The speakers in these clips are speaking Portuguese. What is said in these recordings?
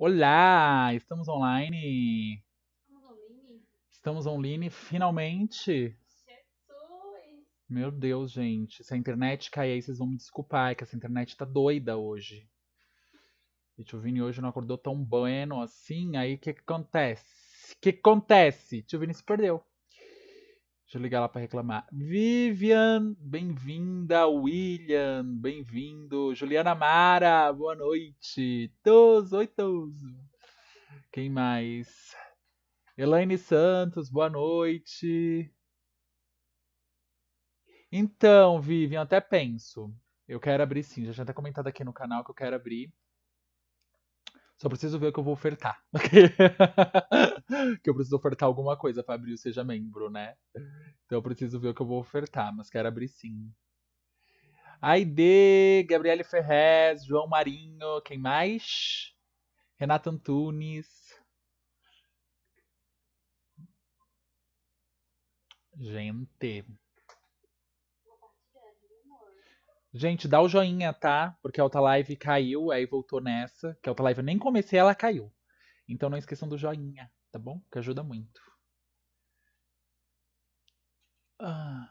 Olá, estamos online. Estamos online? Estamos online, finalmente. Meu Deus, gente. Se a internet cair aí, vocês vão me desculpar, é que essa internet tá doida hoje. Gente, o Vini hoje não acordou tão bueno assim, aí o que, que acontece? O que, que acontece? Tio Vini se perdeu. Deixa eu ligar lá para reclamar. Vivian, bem-vinda. William, bem-vindo. Juliana Mara, boa noite. Todos, oi todos. Quem mais? Elaine Santos, boa noite. Então, Vivian, até penso. Eu quero abrir sim, já tinha até comentado aqui no canal que eu quero abrir. Só preciso ver o que eu vou ofertar. que eu preciso ofertar alguma coisa para abrir o Seja Membro, né? Então eu preciso ver o que eu vou ofertar, mas quero abrir sim. Aide, Gabriele Ferrez, João Marinho, quem mais? Renata Antunes. Gente. Gente, dá o joinha, tá? Porque a outra Live caiu, aí voltou nessa. Que a outra Live eu nem comecei, ela caiu. Então não esqueçam do joinha, tá bom? Que ajuda muito. Ah.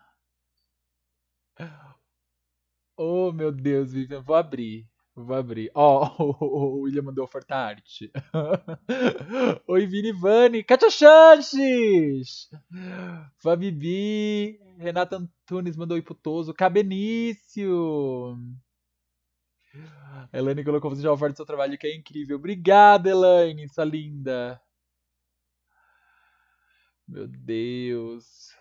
Oh, meu Deus, Vivian, vou abrir. Vou abrir. Ó, oh, o William mandou oferta arte. Oi, Vini Vani. Katia Chanches. Fabibi. Renata Antunes mandou imputoso. Cabenício. Elaine colocou você já oferta do seu trabalho, que é incrível. Obrigada, Elaine, sua linda. Meu Deus.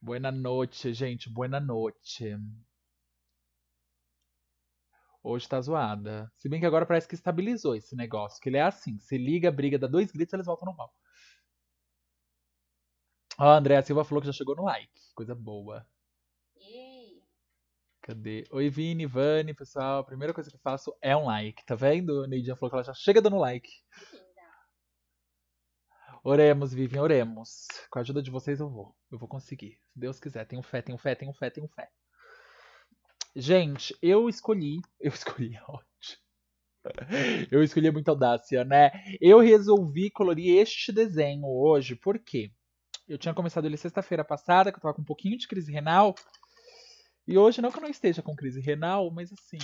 Boa noite, gente. Boa noite. Hoje tá zoada. Se bem que agora parece que estabilizou esse negócio. Que ele é assim: se liga, briga, dá dois gritos, eles voltam normal. Ó, a Andréa Silva falou que já chegou no like. Coisa boa. Yay. Cadê? Oi, Vini, Vani, pessoal. A primeira coisa que eu faço é um like, tá vendo? A Neidinha falou que ela já chega dando like. Oremos, Vivian, oremos. Com a ajuda de vocês eu vou. Eu vou conseguir. Se Deus quiser. Tenho fé, tenho fé, tenho fé, tenho fé. Gente, eu escolhi. Eu escolhi é onde? Eu escolhi muita audácia, né? Eu resolvi colorir este desenho hoje, porque eu tinha começado ele sexta-feira passada, que eu tava com um pouquinho de crise renal. E hoje, não que eu não esteja com crise renal, mas assim.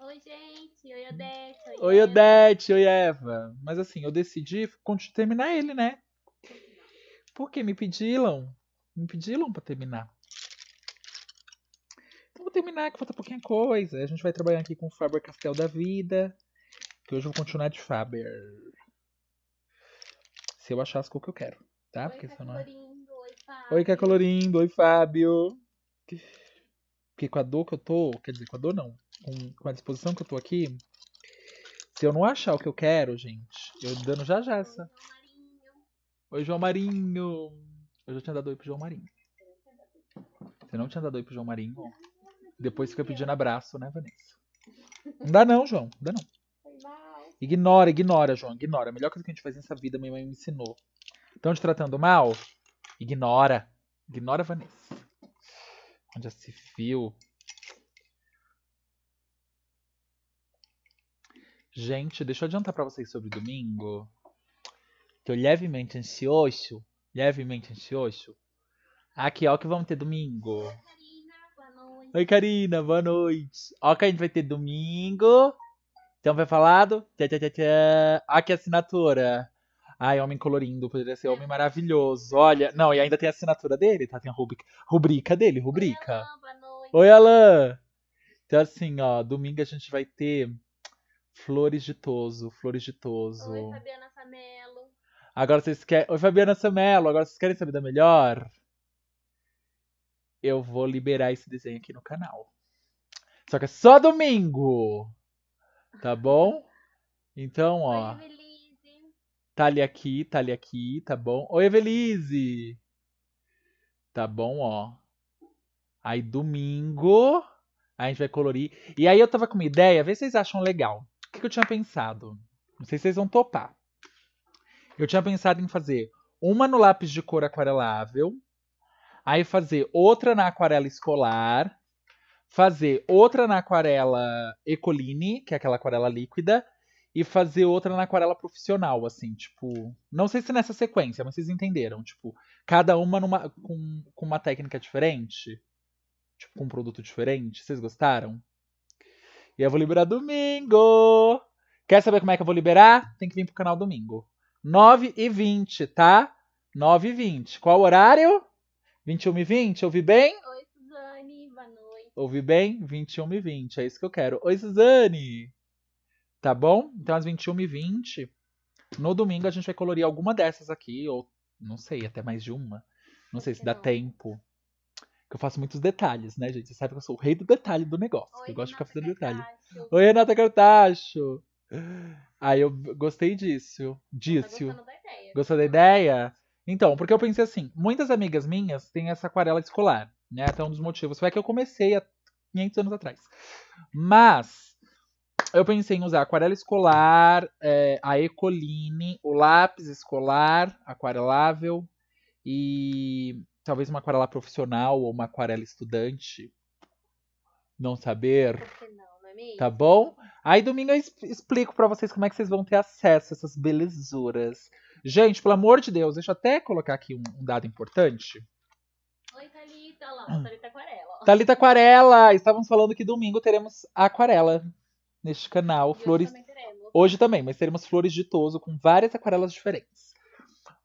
Oi, gente. Oi, Odete. Oi, Oi Odete. Oi, Eva. Mas assim, eu decidi terminar ele, né? Porque me pediram. Me pediram pra terminar vamos terminar, que falta pouquinha coisa. A gente vai trabalhar aqui com o Faber Castel da Vida. Que hoje eu vou continuar de Faber. Se eu achar as cores que eu quero, tá? Oi, Porque tá senão... É- colorindo, oi, Fábio. Oi, que tá é colorindo, oi, Fábio. Porque com a dor que eu tô, quer dizer, com a dor não, com, com a disposição que eu tô aqui, se eu não achar o que eu quero, gente, eu dando já já essa. Oi, João Marinho. eu já tinha dado oi pro João Marinho. Você não tinha dado oi pro João Marinho? Depois fica pedindo abraço, né, Vanessa? Não dá não, João. Não dá não. Ignora, ignora, João. Ignora. A melhor coisa que a gente faz nessa vida, minha mãe me ensinou. Estão te tratando mal? Ignora. Ignora, Vanessa. Onde Já se viu. Gente, deixa eu adiantar para vocês sobre domingo. Tô levemente ansioso. Levemente ansioso. Aqui, ó, que vamos ter domingo. Oi, Karina, boa noite. Ó, que a gente vai ter domingo. Então vai falado. Tchá, tchá, tchá, tchá. Ah, que assinatura. Ai, homem colorindo, poderia ser homem maravilhoso. Olha, não, e ainda tem a assinatura dele, tá? Tem a rubrica, rubrica dele, rubrica. Oi, Alan. Então, assim, ó, domingo a gente vai ter Flores de Toso, Flores de Toso. Oi, Fabiana Samelo. Agora vocês querem. Oi, Fabiana Samelo, agora vocês querem saber da melhor? eu vou liberar esse desenho aqui no canal. Só que é só domingo. Tá bom? Então, ó. Oi, Evelise. Tá ali aqui, tá ali aqui, tá bom? Oi, Evelise. Tá bom, ó. Aí domingo a gente vai colorir. E aí eu tava com uma ideia, vê se vocês acham legal. O que, que eu tinha pensado? Não sei se vocês vão topar. Eu tinha pensado em fazer uma no lápis de cor aquarelável, aí fazer outra na aquarela escolar, fazer outra na aquarela Ecoline, que é aquela aquarela líquida, e fazer outra na aquarela profissional, assim, tipo. Não sei se nessa sequência, mas vocês entenderam. Tipo, cada uma numa, com, com uma técnica diferente. Tipo, com um produto diferente. Vocês gostaram? E eu vou liberar domingo! Quer saber como é que eu vou liberar? Tem que vir pro canal domingo. 9 e 20, tá? 9 e 20. Qual horário? 21 e 20, ouvi bem? Oi, Suzane, boa noite. Ouvi bem? 21 e 20, é isso que eu quero. Oi, Suzane! Tá bom? Então, às 21 e 20, no domingo a gente vai colorir alguma dessas aqui, ou não sei, até mais de uma. Não sei se dá não. tempo. Que eu faço muitos detalhes, né, gente? Você sabe que eu sou o rei do detalhe do negócio. Oi, eu gosto Renata de ficar fazendo Cartacho. detalhe. Oi, Renata Cartacho! Aí ah, eu gostei disso. Disso. Tá da ideia. Gostou da ideia? Então, porque eu pensei assim, muitas amigas minhas têm essa aquarela escolar, né? Então, um dos motivos. Foi que eu comecei há 500 anos atrás. Mas, eu pensei em usar aquarela escolar, é, a Ecoline, o lápis escolar, aquarelável e talvez uma aquarela profissional ou uma aquarela estudante. Não saber. Por que não, não é mesmo? Tá bom? Aí domingo eu explico para vocês como é que vocês vão ter acesso a essas belezuras. Gente, pelo amor de Deus, deixa eu até colocar aqui um, um dado importante. Oi, Thalita, lá, hum. Thalita Aquarela. Thalita Aquarela! Estávamos falando que domingo teremos aquarela neste canal. E flores. Hoje também, hoje também, mas teremos flores de toso com várias aquarelas diferentes.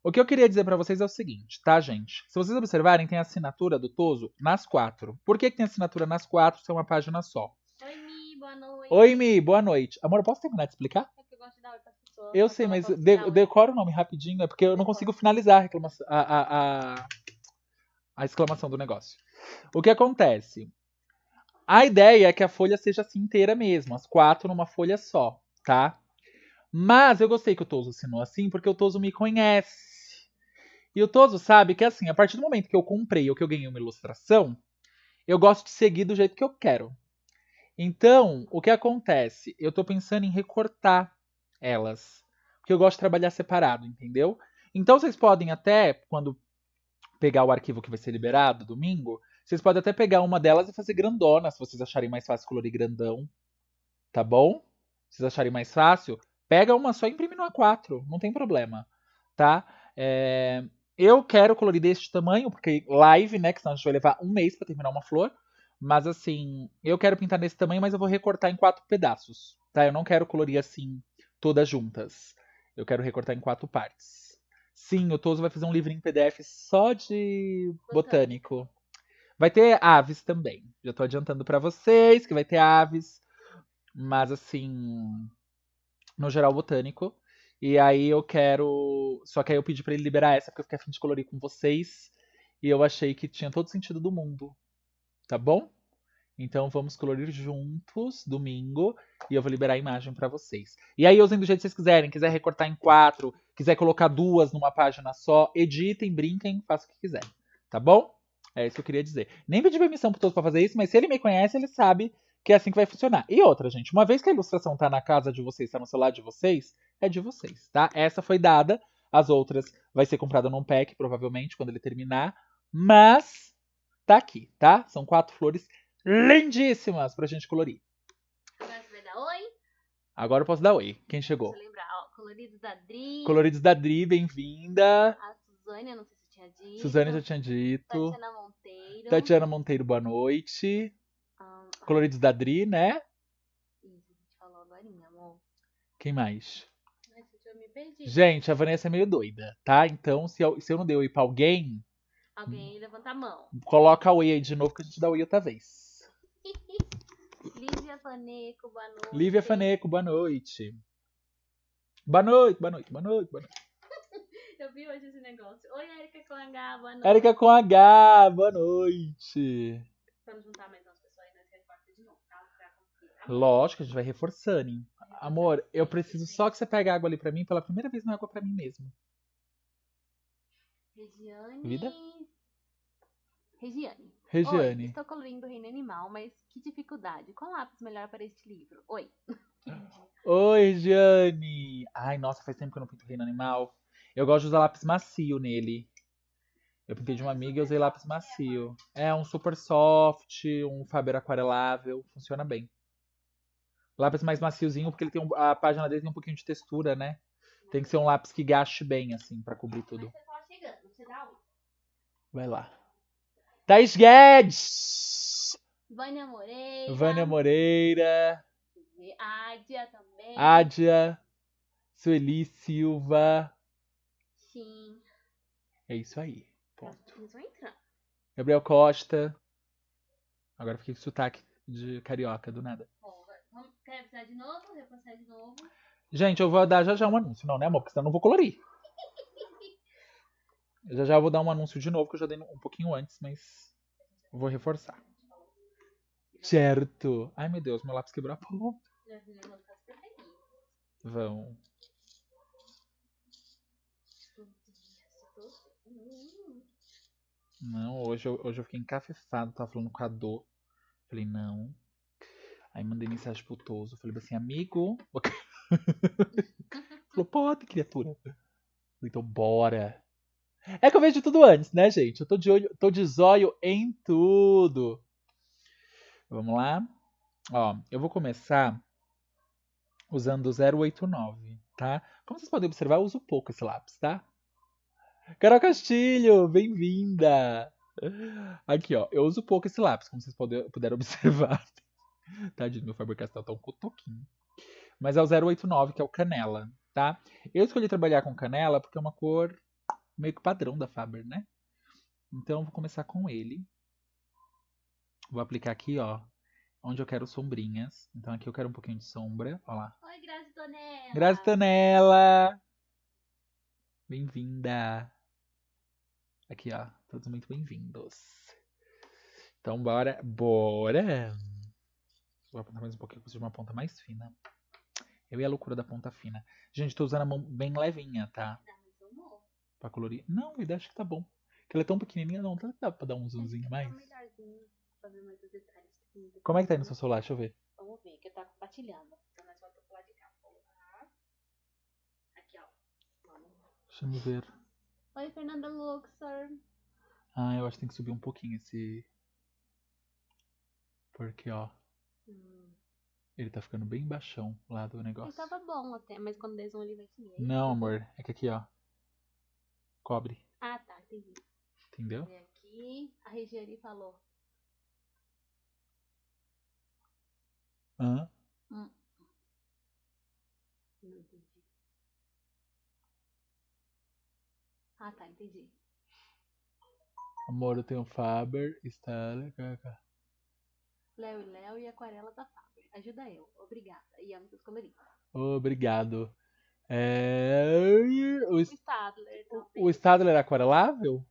O que eu queria dizer para vocês é o seguinte, tá, gente? Se vocês observarem, tem a assinatura do Toso nas quatro. Por que, que tem assinatura nas quatro se é uma página só? Oi, Mi, boa noite. Oi, Mi, boa noite. Amor, posso terminar de explicar? Eu é eu sei, mas de, tá decora o nome rapidinho, é porque eu não consigo finalizar a, reclamação, a, a, a exclamação do negócio. O que acontece? A ideia é que a folha seja assim inteira mesmo, as quatro numa folha só, tá? Mas eu gostei que o Toso assinou assim, porque o Toso me conhece. E o Toso sabe que assim, a partir do momento que eu comprei ou que eu ganhei uma ilustração, eu gosto de seguir do jeito que eu quero. Então, o que acontece? Eu estou pensando em recortar elas. Porque eu gosto de trabalhar separado, entendeu? Então vocês podem até, quando pegar o arquivo que vai ser liberado domingo, vocês podem até pegar uma delas e fazer grandona, se vocês acharem mais fácil colorir grandão. Tá bom? Se vocês acharem mais fácil, pega uma só e imprime no A4, não tem problema. Tá? É... Eu quero colorir deste tamanho, porque live, né? Que senão a gente vai levar um mês para terminar uma flor. Mas assim, eu quero pintar nesse tamanho, mas eu vou recortar em quatro pedaços. Tá? Eu não quero colorir assim todas juntas. Eu quero recortar em quatro partes. Sim, o Toso vai fazer um livro em PDF só de botânico. botânico. Vai ter aves também. Já tô adiantando para vocês que vai ter aves. Mas assim, no geral botânico. E aí eu quero, só que aí eu pedi para ele liberar essa porque eu fiquei afim de colorir com vocês e eu achei que tinha todo sentido do mundo. Tá bom? Então vamos colorir juntos domingo e eu vou liberar a imagem para vocês. E aí usem do jeito que vocês quiserem, quiser recortar em quatro, quiser colocar duas numa página só, editem, brinquem, façam o que quiserem, tá bom? É isso que eu queria dizer. Nem pedi permissão pro todos para fazer isso, mas se ele me conhece, ele sabe que é assim que vai funcionar. E outra, gente, uma vez que a ilustração tá na casa de vocês, tá no celular de vocês, é de vocês, tá? Essa foi dada, as outras vai ser comprada num pack, provavelmente, quando ele terminar, mas tá aqui, tá? São quatro flores lindíssimas pra gente colorir. Agora você vai dar oi? Agora eu posso dar oi. Quem chegou? Deixa eu lembrar, ó, Coloridos da Dri. Coloridos da Dri, bem-vinda. A Suzane, eu não sei se tinha dito. Suzane já tinha dito. Tatiana Monteiro. Tatiana Monteiro, boa noite. Ah, coloridos da Dri, né? Quem mais? Gente, a Vanessa é meio doida, tá? Então, se eu, se eu não dei oi pra alguém. Alguém levanta a mão. Coloca o oi aí de novo que a gente dá oi outra vez. Faneco, boa noite. Lívia Faneco, boa noite. Boa noite, boa noite, boa noite, boa noite. Eu vi hoje esse negócio. Oi, Erika com H, boa noite. Erika com H, boa noite. Vamos juntar mais umas pessoas aí, nós de novo, tá? Lógico, a gente vai reforçando, hein? Amor, eu preciso só que você pegue água ali pra mim. Pela primeira vez, não é água pra mim mesmo. Regiane. Vida? Regiane. Regiane. Oi, estou colorindo o Reino Animal, mas que dificuldade. Qual lápis melhor para este livro? Oi. Oi, Regiane. Ai, nossa, faz tempo que eu não pinto o Reino Animal. Eu gosto de usar lápis macio nele. Eu pintei de uma amiga e usei lápis né, macio. É, um super soft, um Faber aquarelável. Funciona bem. Lápis mais maciozinho, porque ele tem um, a página dele tem um pouquinho de textura, né? Tem que ser um lápis que gaste bem, assim, para cobrir tudo. Tá Vai lá. Thaís Guedes. Vânia Moreira. Vânia Moreira. Ádia também. Ádia. Sueli Silva. Sim. É isso aí. Ponto. Gabriel Costa. Agora fiquei com sotaque de carioca, do nada. Bom, vamos, quer avisar de novo? Repassar de novo? Gente, eu vou dar já já um anúncio, não, né, amor? Porque senão eu não vou colorir. Eu já já vou dar um anúncio de novo, que eu já dei um pouquinho antes, mas vou reforçar. Certo. Ai, meu Deus, meu lápis quebrou a ponta. Vão. Não, hoje eu, hoje eu fiquei encafifado, tava falando com a dor. Falei, não. Aí mandei mensagem pro Toso. Falei assim, amigo. Falou, pode, criatura. Falei, então bora. É que eu vejo tudo antes, né, gente? Eu tô de olho, tô de zóio em tudo. Vamos lá. Ó, eu vou começar usando 089, tá? Como vocês podem observar, eu uso pouco esse lápis, tá? Carol Castilho, bem-vinda! Aqui, ó, eu uso pouco esse lápis, como vocês puderam observar. Tadinho, tá, meu Faber-Castell tá um cotoquinho. Mas é o 089, que é o canela, tá? Eu escolhi trabalhar com canela porque é uma cor meio que padrão da Faber, né? Então vou começar com ele. Vou aplicar aqui, ó, onde eu quero sombrinhas. Então aqui eu quero um pouquinho de sombra, ó lá. Oi, Grazi Tonela. Grazi Tonela. Bem-vinda. Aqui, ó, todos muito bem-vindos. Então bora, bora. Vou apontar mais um pouquinho, preciso de uma ponta mais fina. Eu e a loucura da ponta fina. Gente, tô usando a mão bem levinha, tá? Tá. Pra colorir. Não, a acho que tá bom. Porque ela é tão pequenininha, não. Dá pra dar é, é um zoomzinho mais? Como é que tá aí no seu celular? Deixa eu ver. Vamos ver, que eu tava compartilhando. Então nós vamos pro lado de cá. Aqui, ó. Vamos. Deixa eu ver. Oi, Fernanda Luxor. Ah, eu acho que tem que subir um pouquinho esse. Porque, ó. Hum. Ele tá ficando bem baixão lá do negócio. Ele tava bom até, mas quando desenho ele vai sumir. Não, amor. É que aqui, ó. Cobre. Ah, tá, entendi. Entendeu? E aqui, a Regiane falou. Hã? Hum. Não entendi. Ah, tá, entendi. Amor, eu tenho Faber, Stanley, KK. Léo e Léo e Aquarela da Faber. Ajuda eu. Obrigada. E amo seus coloridos. Obrigado. É... O, Stadler. Também. O Stadler é aquarelável?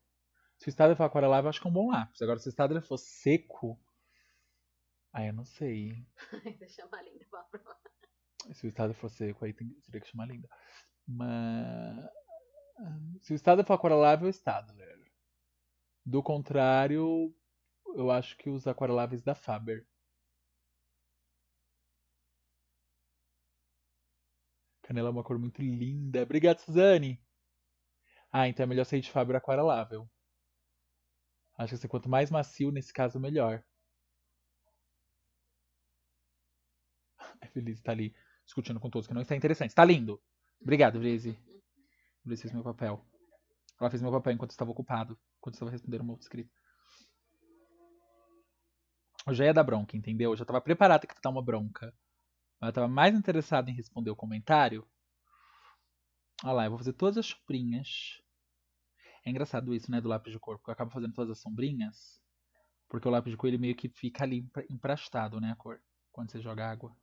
Se o Stadler for aquarelável, acho que é um bom lápis. Agora, se o Stadler for seco. Aí eu não sei. linda pra Se o Stadler for seco, aí tem... teria que chamar linda. Mas. Se o Stadler for aquarelável, é Stadler. Do contrário, eu acho que os aquareláveis da Faber. Canela é uma cor muito linda. Obrigado, Suzane. Ah, então é melhor sair de fábrica aquarelável. Acho que assim, quanto mais macio, nesse caso, melhor. É Feliz estar ali discutindo com todos que não está interessante. Está lindo. Obrigado, Brise. Brise fez meu papel. Ela fez meu papel enquanto estava ocupado. Enquanto estava respondendo um outro escrito. Eu já ia dar bronca, entendeu? Eu já estava preparada para dar tá uma bronca. Mas eu estava mais interessado em responder o comentário. Olha lá, eu vou fazer todas as sombrinhas. É engraçado isso, né, do lápis de cor, porque eu acabo fazendo todas as sombrinhas. Porque o lápis de cor ele meio que fica ali emprestado, né, a cor, quando você joga água.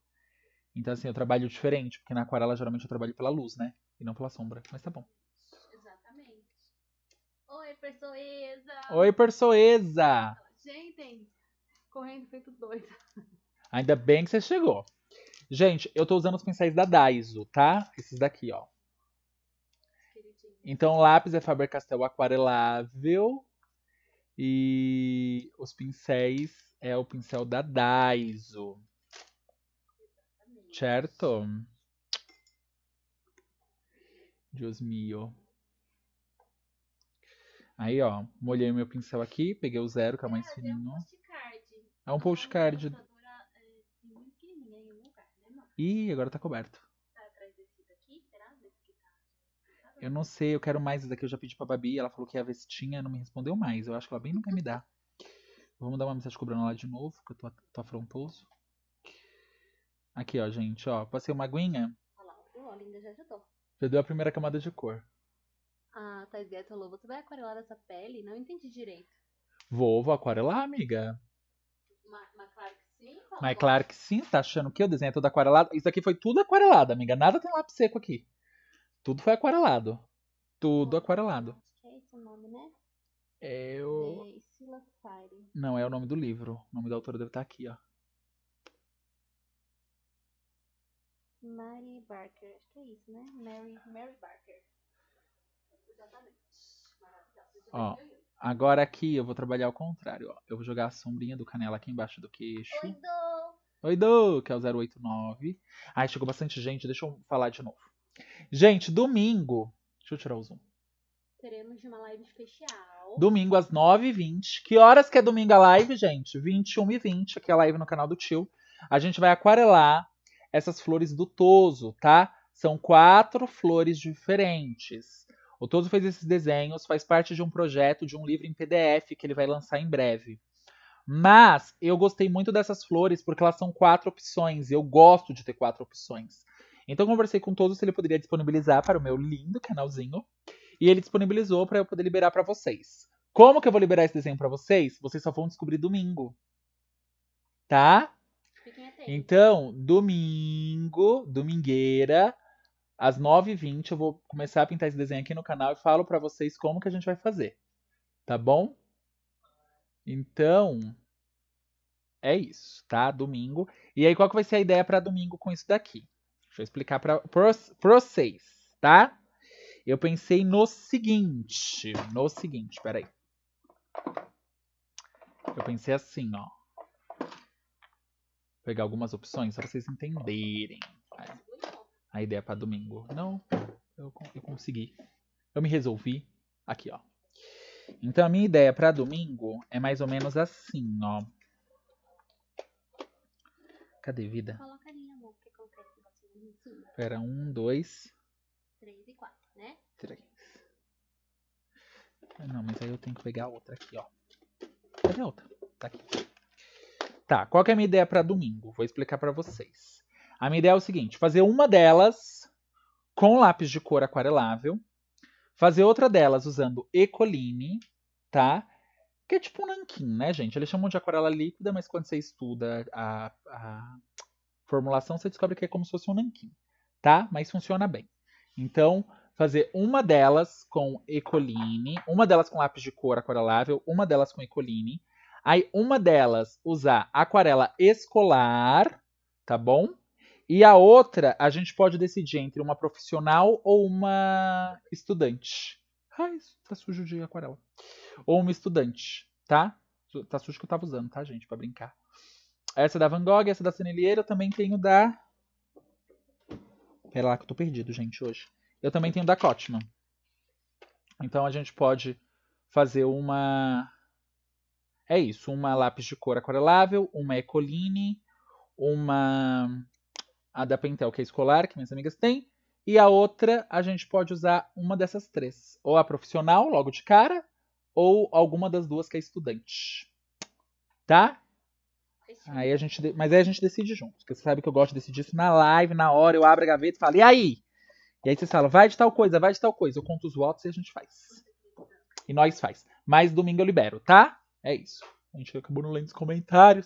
Então, assim, eu trabalho diferente, porque na aquarela geralmente eu trabalho pela luz, né, e não pela sombra. Mas tá bom. Exatamente. Oi, Persoesa! Oi, Persoesa! Gente, correndo feito doido. Ainda bem que você chegou. Gente, eu tô usando os pincéis da Daiso, tá? Esses daqui, ó. Então, lápis é Faber-Castell aquarelável. E os pincéis é o pincel da Daiso. Certo? Deus mio. Aí, ó, molhei meu pincel aqui, peguei o zero, que é mais fininho. É um postcard. É um postcard tá Ih, agora tá coberto. Tá atrás desse daqui? Será? Desse que tá... Eu não sei, eu quero mais esse daqui. Eu já pedi pra Babi, ela falou que a vestinha não me respondeu mais. Eu acho que ela bem não quer me dar. Vamos dar uma mensagem cobrando lá de novo, que eu tô, tô afrontoso. Aqui, ó, gente, ó. Passei uma aguinha. Olha lá, ó, linda, já ajudou. Já deu a primeira camada de cor. Ah, Thais tá, Guedes falou, você vai aquarelar essa pele? Não entendi direito. Vou, vou aquarelar, amiga. Mas, mas claro que mas é claro que sim, tá achando que eu desenho tudo aquarelado? Isso aqui foi tudo aquarelado, amiga. Nada tem lápis seco aqui. Tudo foi aquarelado. Tudo aquarelado. Que é esse o nome, né? É o. Não, é o nome do livro. O nome da autora deve estar tá aqui, ó. Mary Barker, acho que é isso, né? Mary, Mary Barker. Exatamente. Maravilhosa. Ó. Agora aqui eu vou trabalhar ao contrário. Ó. Eu vou jogar a sombrinha do canela aqui embaixo do queixo. Oi, do. Oi, do, que é o 089. Ai, chegou bastante gente, deixa eu falar de novo. Gente, domingo. Deixa eu tirar o zoom. Teremos uma live especial. Domingo às 9h20. Que horas que é domingo a live, gente? 21h20, aqui é a live no canal do tio. A gente vai aquarelar essas flores do Toso, tá? São quatro flores diferentes. O Toso fez esses desenhos, faz parte de um projeto, de um livro em PDF que ele vai lançar em breve. Mas eu gostei muito dessas flores porque elas são quatro opções e eu gosto de ter quatro opções. Então conversei com Toso se ele poderia disponibilizar para o meu lindo canalzinho e ele disponibilizou para eu poder liberar para vocês. Como que eu vou liberar esse desenho para vocês? Vocês só vão descobrir domingo. Tá? Então, domingo, domingueira, às 9h20 eu vou começar a pintar esse desenho aqui no canal e falo para vocês como que a gente vai fazer. Tá bom? Então, é isso, tá? Domingo. E aí, qual que vai ser a ideia para domingo com isso daqui? Deixa eu explicar para vocês, tá? Eu pensei no seguinte, no seguinte, peraí. Eu pensei assim, ó. Vou pegar algumas opções só pra vocês entenderem a ideia para domingo. Não, eu, eu consegui. Eu me resolvi. Aqui, ó. Então a minha ideia para domingo é mais ou menos assim, ó. Cadê vida? Coloca ali amor, boca, colocar esse em cima. Pera, um, dois. Três e quatro, né? Três. Ah, não, mas aí eu tenho que pegar outra aqui, ó. Cadê a outra? Tá aqui. Tá, qual que é a minha ideia para domingo? Vou explicar para vocês. A minha ideia é o seguinte: fazer uma delas com lápis de cor aquarelável, fazer outra delas usando ecoline, tá? Que é tipo um nanquim, né, gente? Eles chamam de aquarela líquida, mas quando você estuda a, a formulação, você descobre que é como se fosse um nanquim, tá? Mas funciona bem. Então, fazer uma delas com ecoline, uma delas com lápis de cor aquarelável, uma delas com ecoline. Aí, uma delas usar aquarela escolar, tá bom? E a outra, a gente pode decidir entre uma profissional ou uma estudante. Ai, tá sujo de aquarela. Ou uma estudante, tá? Tá sujo que eu tava usando, tá, gente? Pra brincar. Essa é da Van Gogh, essa é da Senelier, eu também tenho da... Pera lá que eu tô perdido, gente, hoje. Eu também tenho da Cottman Então a gente pode fazer uma... É isso, uma lápis de cor aquarelável, uma Ecoline, uma a da Pentel, que é escolar, que minhas amigas têm, e a outra a gente pode usar uma dessas três. Ou a profissional, logo de cara, ou alguma das duas que é estudante. Tá? Aí a gente, mas aí a gente decide junto. Porque você sabe que eu gosto de decidir isso na live, na hora, eu abro a gaveta e falo, e aí? E aí você fala vai de tal coisa, vai de tal coisa. Eu conto os votos e a gente faz. E nós faz. Mas domingo eu libero, tá? É isso. A gente acabou não lendo os comentários.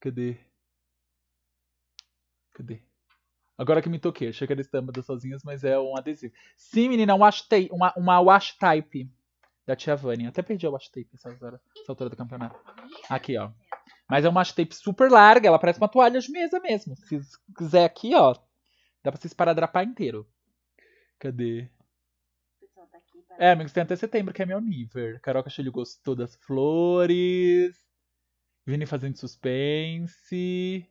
Cadê? Cadê? Agora que me toquei, achei que era estampa das sozinhas, mas é um adesivo. Sim, menina, um wash tape, uma, uma wash type da Tia Vani. Até perdi a wash tape nessa hora, essa altura do campeonato. Aqui, ó. Mas é uma wash tape super larga, ela parece uma toalha de mesa mesmo. Se quiser aqui, ó, dá pra vocês paradrapar inteiro. Cadê? É, amigos, tem até setembro, que é meu nível. Carol Castilho gostou das flores. Vini fazendo suspense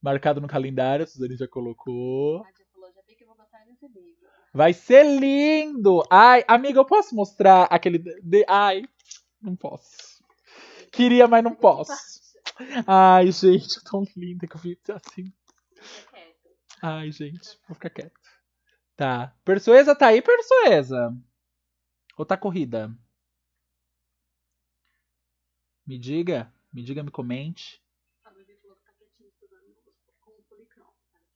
marcado no calendário, a Suzane já colocou. A falou, já vi que eu vou gostar desse livro. Vai ser lindo! Ai, amiga, eu posso mostrar aquele. De... Ai, não posso. Queria, mas não posso. Ai, gente, tão linda que eu vi assim. Ai, gente, vou ficar quieto. Tá. Persuesa tá aí, Persuesa? Ou tá corrida? Me diga, me diga, me comente.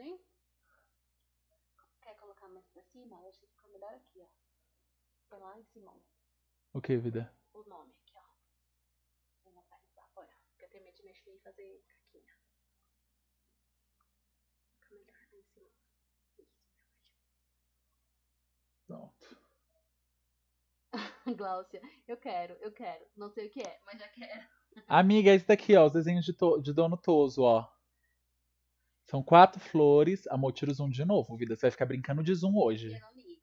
hein? Quer colocar mais pra cima? Eu acho que fica melhor aqui, ó. É lá em cima. O que, vida? O nome aqui, ó. Vou botar aqui pra fora. Porque eu tenho medo de mexer e fazer caquinha. Fica melhor lá em cima. Isso, Pronto. Glaucia, eu quero, eu quero. Não sei o que é, mas já quero. Amiga, esse daqui, ó. Os desenhos de, to de Dono Toso, ó. São quatro flores. Amor, tira o zoom de novo, vida. Você vai ficar brincando de zoom hoje. Assim.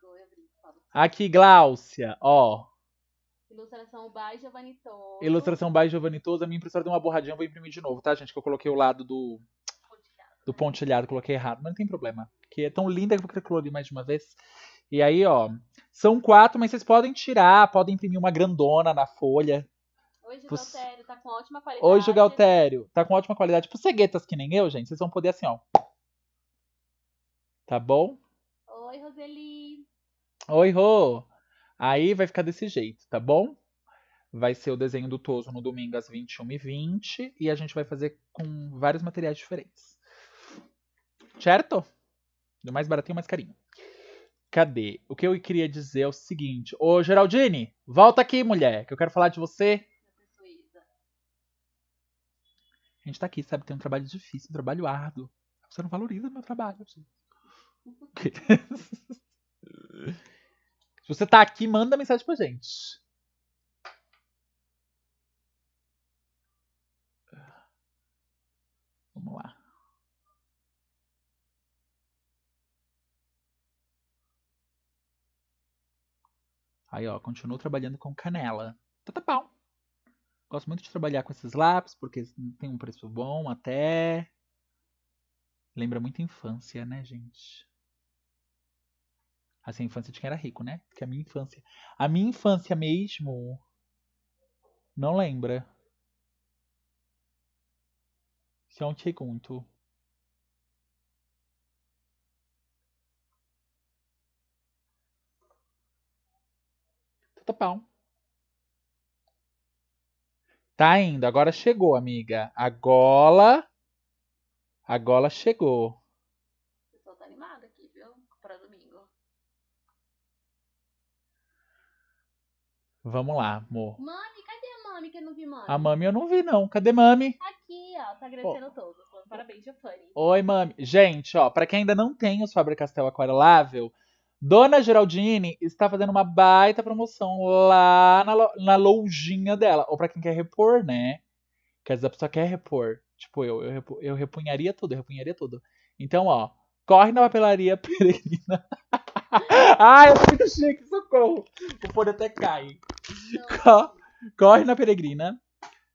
Aqui, Gláucia, ó. Ilustração by Giovanni Toso. Ilustração by Giovanni Toso. A minha impressora deu uma borradinha, eu vou imprimir de novo, tá, gente? Que eu coloquei o lado do... Pontilhado, do né? coloquei errado, mas não tem problema. porque é tão linda que eu vou colorir mais de uma vez. E aí, ó, são quatro, mas vocês podem tirar, podem imprimir uma grandona na folha, Hoje o Pus... Galtério tá com ótima qualidade. Oi, o Galtério tá com ótima qualidade. Pro tá tipo, ceguetas que nem eu, gente, vocês vão poder assim, ó. Tá bom? Oi, Roseli. Oi, Rô. Aí vai ficar desse jeito, tá bom? Vai ser o desenho do Toso no domingo às 21h20 e a gente vai fazer com vários materiais diferentes. Certo? Do mais baratinho, mais carinho. Cadê? O que eu queria dizer é o seguinte. Ô, Geraldine, volta aqui, mulher, que eu quero falar de você. A gente tá aqui, sabe? Tem um trabalho difícil, um trabalho árduo. Você não valoriza meu trabalho. Assim. Se você tá aqui, manda mensagem pra gente. Vamos lá. Aí, ó, continuou trabalhando com canela. Tá, tá bom. Gosto muito de trabalhar com esses lápis porque tem um preço bom até. Lembra muito infância, né, gente? Assim, a infância de quem era rico, né? Porque a minha infância. A minha infância mesmo. Não lembra. Se não te conto Tá bom. Tá indo, agora chegou, amiga. A gola. A gola chegou. O pessoal tá animado aqui, viu? domingo. Vamos lá, amor. Mami, cadê a mami que eu não vi mami? A mami eu não vi, não. Cadê mami? Aqui, ó. Tá agradecendo oh. todos. Parabéns, Giovanni. Oi, mami. Gente, ó, pra quem ainda não tem o Faber Castell Aquarelável Dona Geraldine está fazendo uma baita promoção lá na, lo na dela. Ou para quem quer repor, né? Quer dizer, a pessoa quer repor. Tipo, eu, eu, eu repunharia tudo, eu repunharia tudo. Então, ó, corre na papelaria peregrina. Ai, ah, eu tô muito chique, socorro. O poder até cai. Cor corre na peregrina,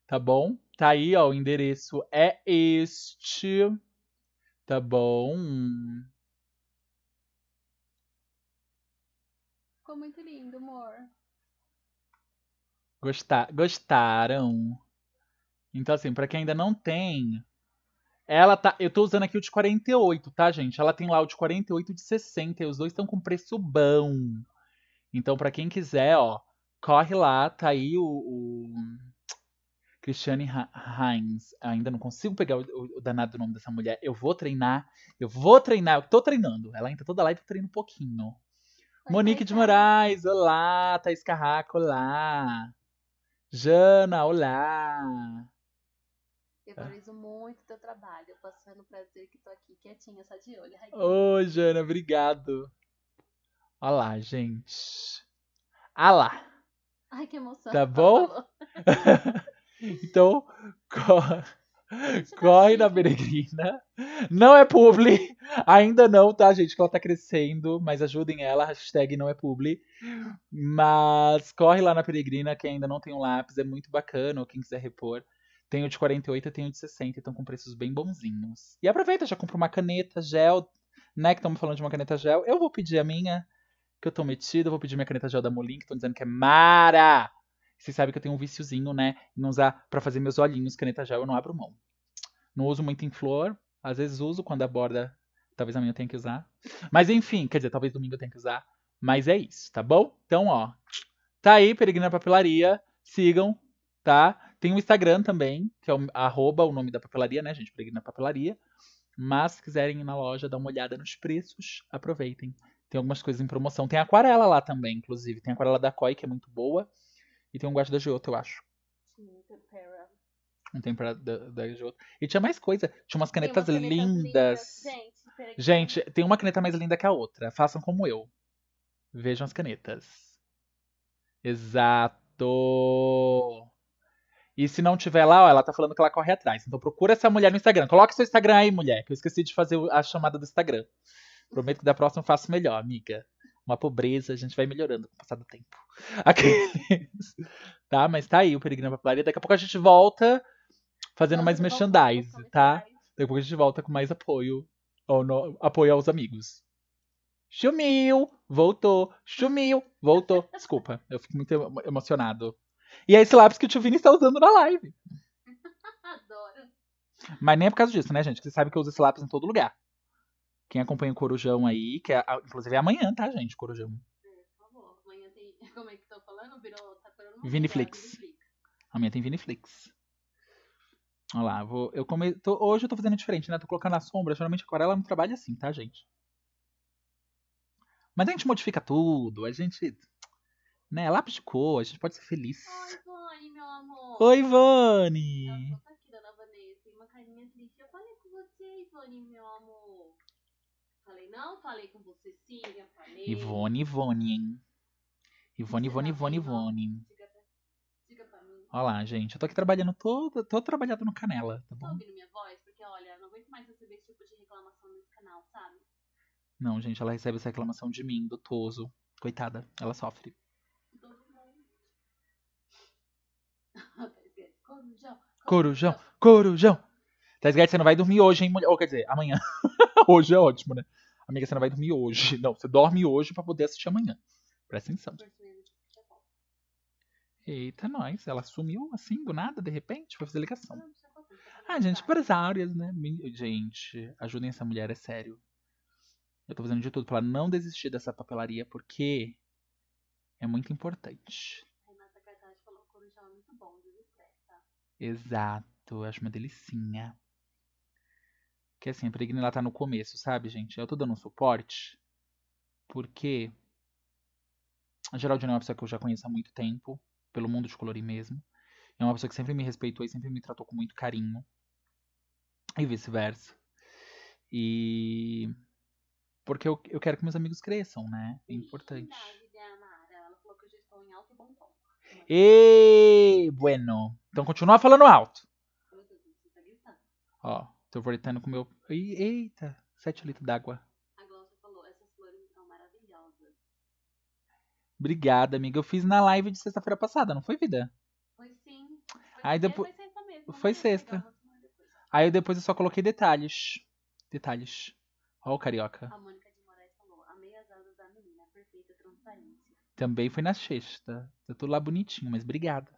tá bom? Tá aí, ó, o endereço é este. Tá bom? Ficou muito lindo, amor. Gostar, gostaram? Então, assim, para quem ainda não tem, ela tá. Eu tô usando aqui o de 48, tá, gente? Ela tem lá o de 48 e de 60. E os dois estão com preço bom. Então, para quem quiser, ó, corre lá, tá aí o. o... Cristiane Heinz, ainda não consigo pegar o, o, danado nome dessa mulher. Eu vou treinar, eu vou treinar, eu tô treinando. Ela entra toda lá e eu treino um pouquinho. Monique de Moraes, olá. Thaís Carraco, olá. Jana, olá. Eu valorizo ah. muito teu trabalho. Eu posso ver no prazer que tô aqui quietinha, só de olho. Oi, Jana, obrigado. Olá, gente. Alá. Ah Ai, que emoção. Tá bom? então, corre. Corre na Peregrina, Não é publi. Ainda não, tá, gente? Que ela tá crescendo. Mas ajudem ela. Hashtag não é publi. Mas corre lá na Peregrina, que ainda não tem um lápis. É muito bacana. Ou quem quiser repor. Tenho de 48, tenho de 60. Então com preços bem bonzinhos. E aproveita, já compra uma caneta, gel. Né, que estamos falando de uma caneta gel. Eu vou pedir a minha, que eu tô metido. vou pedir minha caneta gel da Molin, que estão dizendo que é mara. Vocês sabem que eu tenho um viciozinho, né? Em usar para fazer meus olhinhos, caneta gel, eu não abro mão. Não uso muito em flor. Às vezes uso quando a borda. Talvez amanhã eu tenha que usar. Mas enfim, quer dizer, talvez domingo eu tenha que usar. Mas é isso, tá bom? Então, ó. Tá aí, Peregrina Papelaria. Sigam, tá? Tem o Instagram também, que é o, arroba, o nome da papelaria, né, gente? Peregrina Papelaria. Mas se quiserem ir na loja, dar uma olhada nos preços, aproveitem. Tem algumas coisas em promoção. Tem aquarela lá também, inclusive. Tem aquarela da Koi, que é muito boa. E tem um guarda da Giotto, eu acho. Sim, tempera. Um tempera da, da Giotto. E tinha mais coisa. Tinha umas canetas, lindas. lindas. Gente, Gente, tem uma caneta mais linda que a outra. Façam como eu. Vejam as canetas. Exato. E se não tiver lá, ó, ela tá falando que ela corre atrás. Então procura essa mulher no Instagram. coloca seu Instagram aí, mulher, que eu esqueci de fazer a chamada do Instagram. Prometo que da próxima eu faço melhor, amiga uma pobreza, a gente vai melhorando com o passar do tempo. Aqueles. tá? Mas tá aí o Peregrino Papelaria. Daqui a pouco a gente volta fazendo mais merchandise, tá? Daqui a pouco a gente volta com mais apoio. Ou no, apoio aos amigos. Sumiu! Voltou! Sumiu! Voltou! Desculpa, eu fico muito emocionado. E é esse lápis que o tio Vini está usando na live. Adoro. Mas nem é por causa disso, né, gente? Que você sabe que eu uso esse lápis em todo lugar. Quem acompanha o Corujão aí, que é, inclusive é amanhã, tá, gente? Corujão. É, por favor. Amanhã tem. Como é que tô falando? Virou. Tá falando Viniflix. Viniflix. Amanhã tem Viniflix. Olha lá, vou, eu come, tô, hoje eu tô fazendo diferente, né? Tô colocando a sombra. Geralmente a aquarela não é trabalha assim, tá, gente? Mas a gente modifica tudo, a gente. Né, lápis de cor, a gente pode ser feliz. Oi, Vani, meu amor. Oi, Vani. Eu tô aqui, dona Vanessa. Uma carinha triste. Eu falei com você, Ivone, meu amor. Falei, não, falei com você, já falei. Ivone, Ivone, hein? Ivone, Ivone, Ivone, Ivone. Diga pra, diga pra mim. Olha lá, gente, eu tô aqui trabalhando, tô, tô trabalhando no canela, tá, tá bom? ouvindo minha voz? Porque, olha, não aguento mais receber esse tipo de reclamação nesse canal, sabe? Não, gente, ela recebe essa reclamação de mim, do Toso. Coitada, ela sofre. Tá corujão, corujão, corujão. Tesguete, tá você não vai dormir hoje, hein, mulher? Ou quer dizer, amanhã. hoje é ótimo, né? Amiga, você não vai dormir hoje. Não, você dorme hoje para poder assistir amanhã. Presta atenção. Eita, nós. Ela sumiu assim, do nada, de repente? Foi fazer ligação. É ah, gente, as áreas, né? Gente, ajudem essa mulher, é sério. Eu tô fazendo de tudo pra ela não desistir dessa papelaria, porque é muito importante. Renata falou que o é muito bom, tá? Exato, eu acho uma delicinha que assim, a Peregrina ela tá no começo, sabe, gente? Eu tô dando um suporte porque a Geraldine é uma pessoa que eu já conheço há muito tempo, pelo mundo de colorir mesmo. É uma pessoa que sempre me respeitou e sempre me tratou com muito carinho. E vice-versa. E. Porque eu, eu quero que meus amigos cresçam, né? É importante. E bueno. Então continua falando alto. Tá Ó. Tô voltando com o meu. eita! 7 litros d'água. Obrigada, amiga. Eu fiz na live de sexta-feira passada, não foi, vida? Foi sim. Foi Aí depois. Foi sexta mesmo. Né? Foi sexta. Então, Aí depois eu só coloquei detalhes. Detalhes. Ó, o carioca. A Mônica de Moraes falou: amei as asas da menina, perfeita transparência. Também foi na sexta. Tá tudo lá bonitinho, mas obrigada.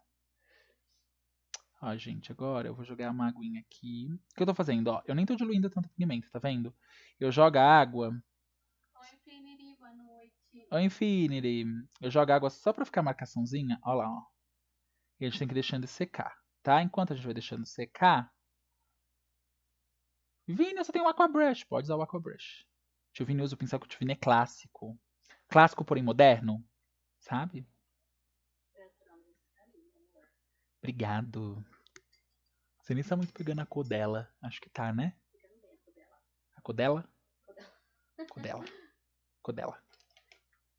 Ó, gente, agora eu vou jogar uma aguinha aqui. O que eu tô fazendo? Ó, eu nem tô diluindo tanto pigmento, tá vendo? Eu jogo a água... Oi, Infinity, boa noite. Oi, Infinity. Eu jogo a água só pra ficar marcaçãozinha. Ó lá, ó. E a gente tem que ir deixando secar, tá? Enquanto a gente vai deixando secar... Vini, você tem um Aquabrush. Pode usar o Aquabrush. Tio Vini usa o pincel que o Tio Vini é clássico. Clássico, porém moderno. Sabe? Obrigado. Você nem está muito pegando a cor dela. Acho que tá, né? a cor dela. A cor dela? Cor dela.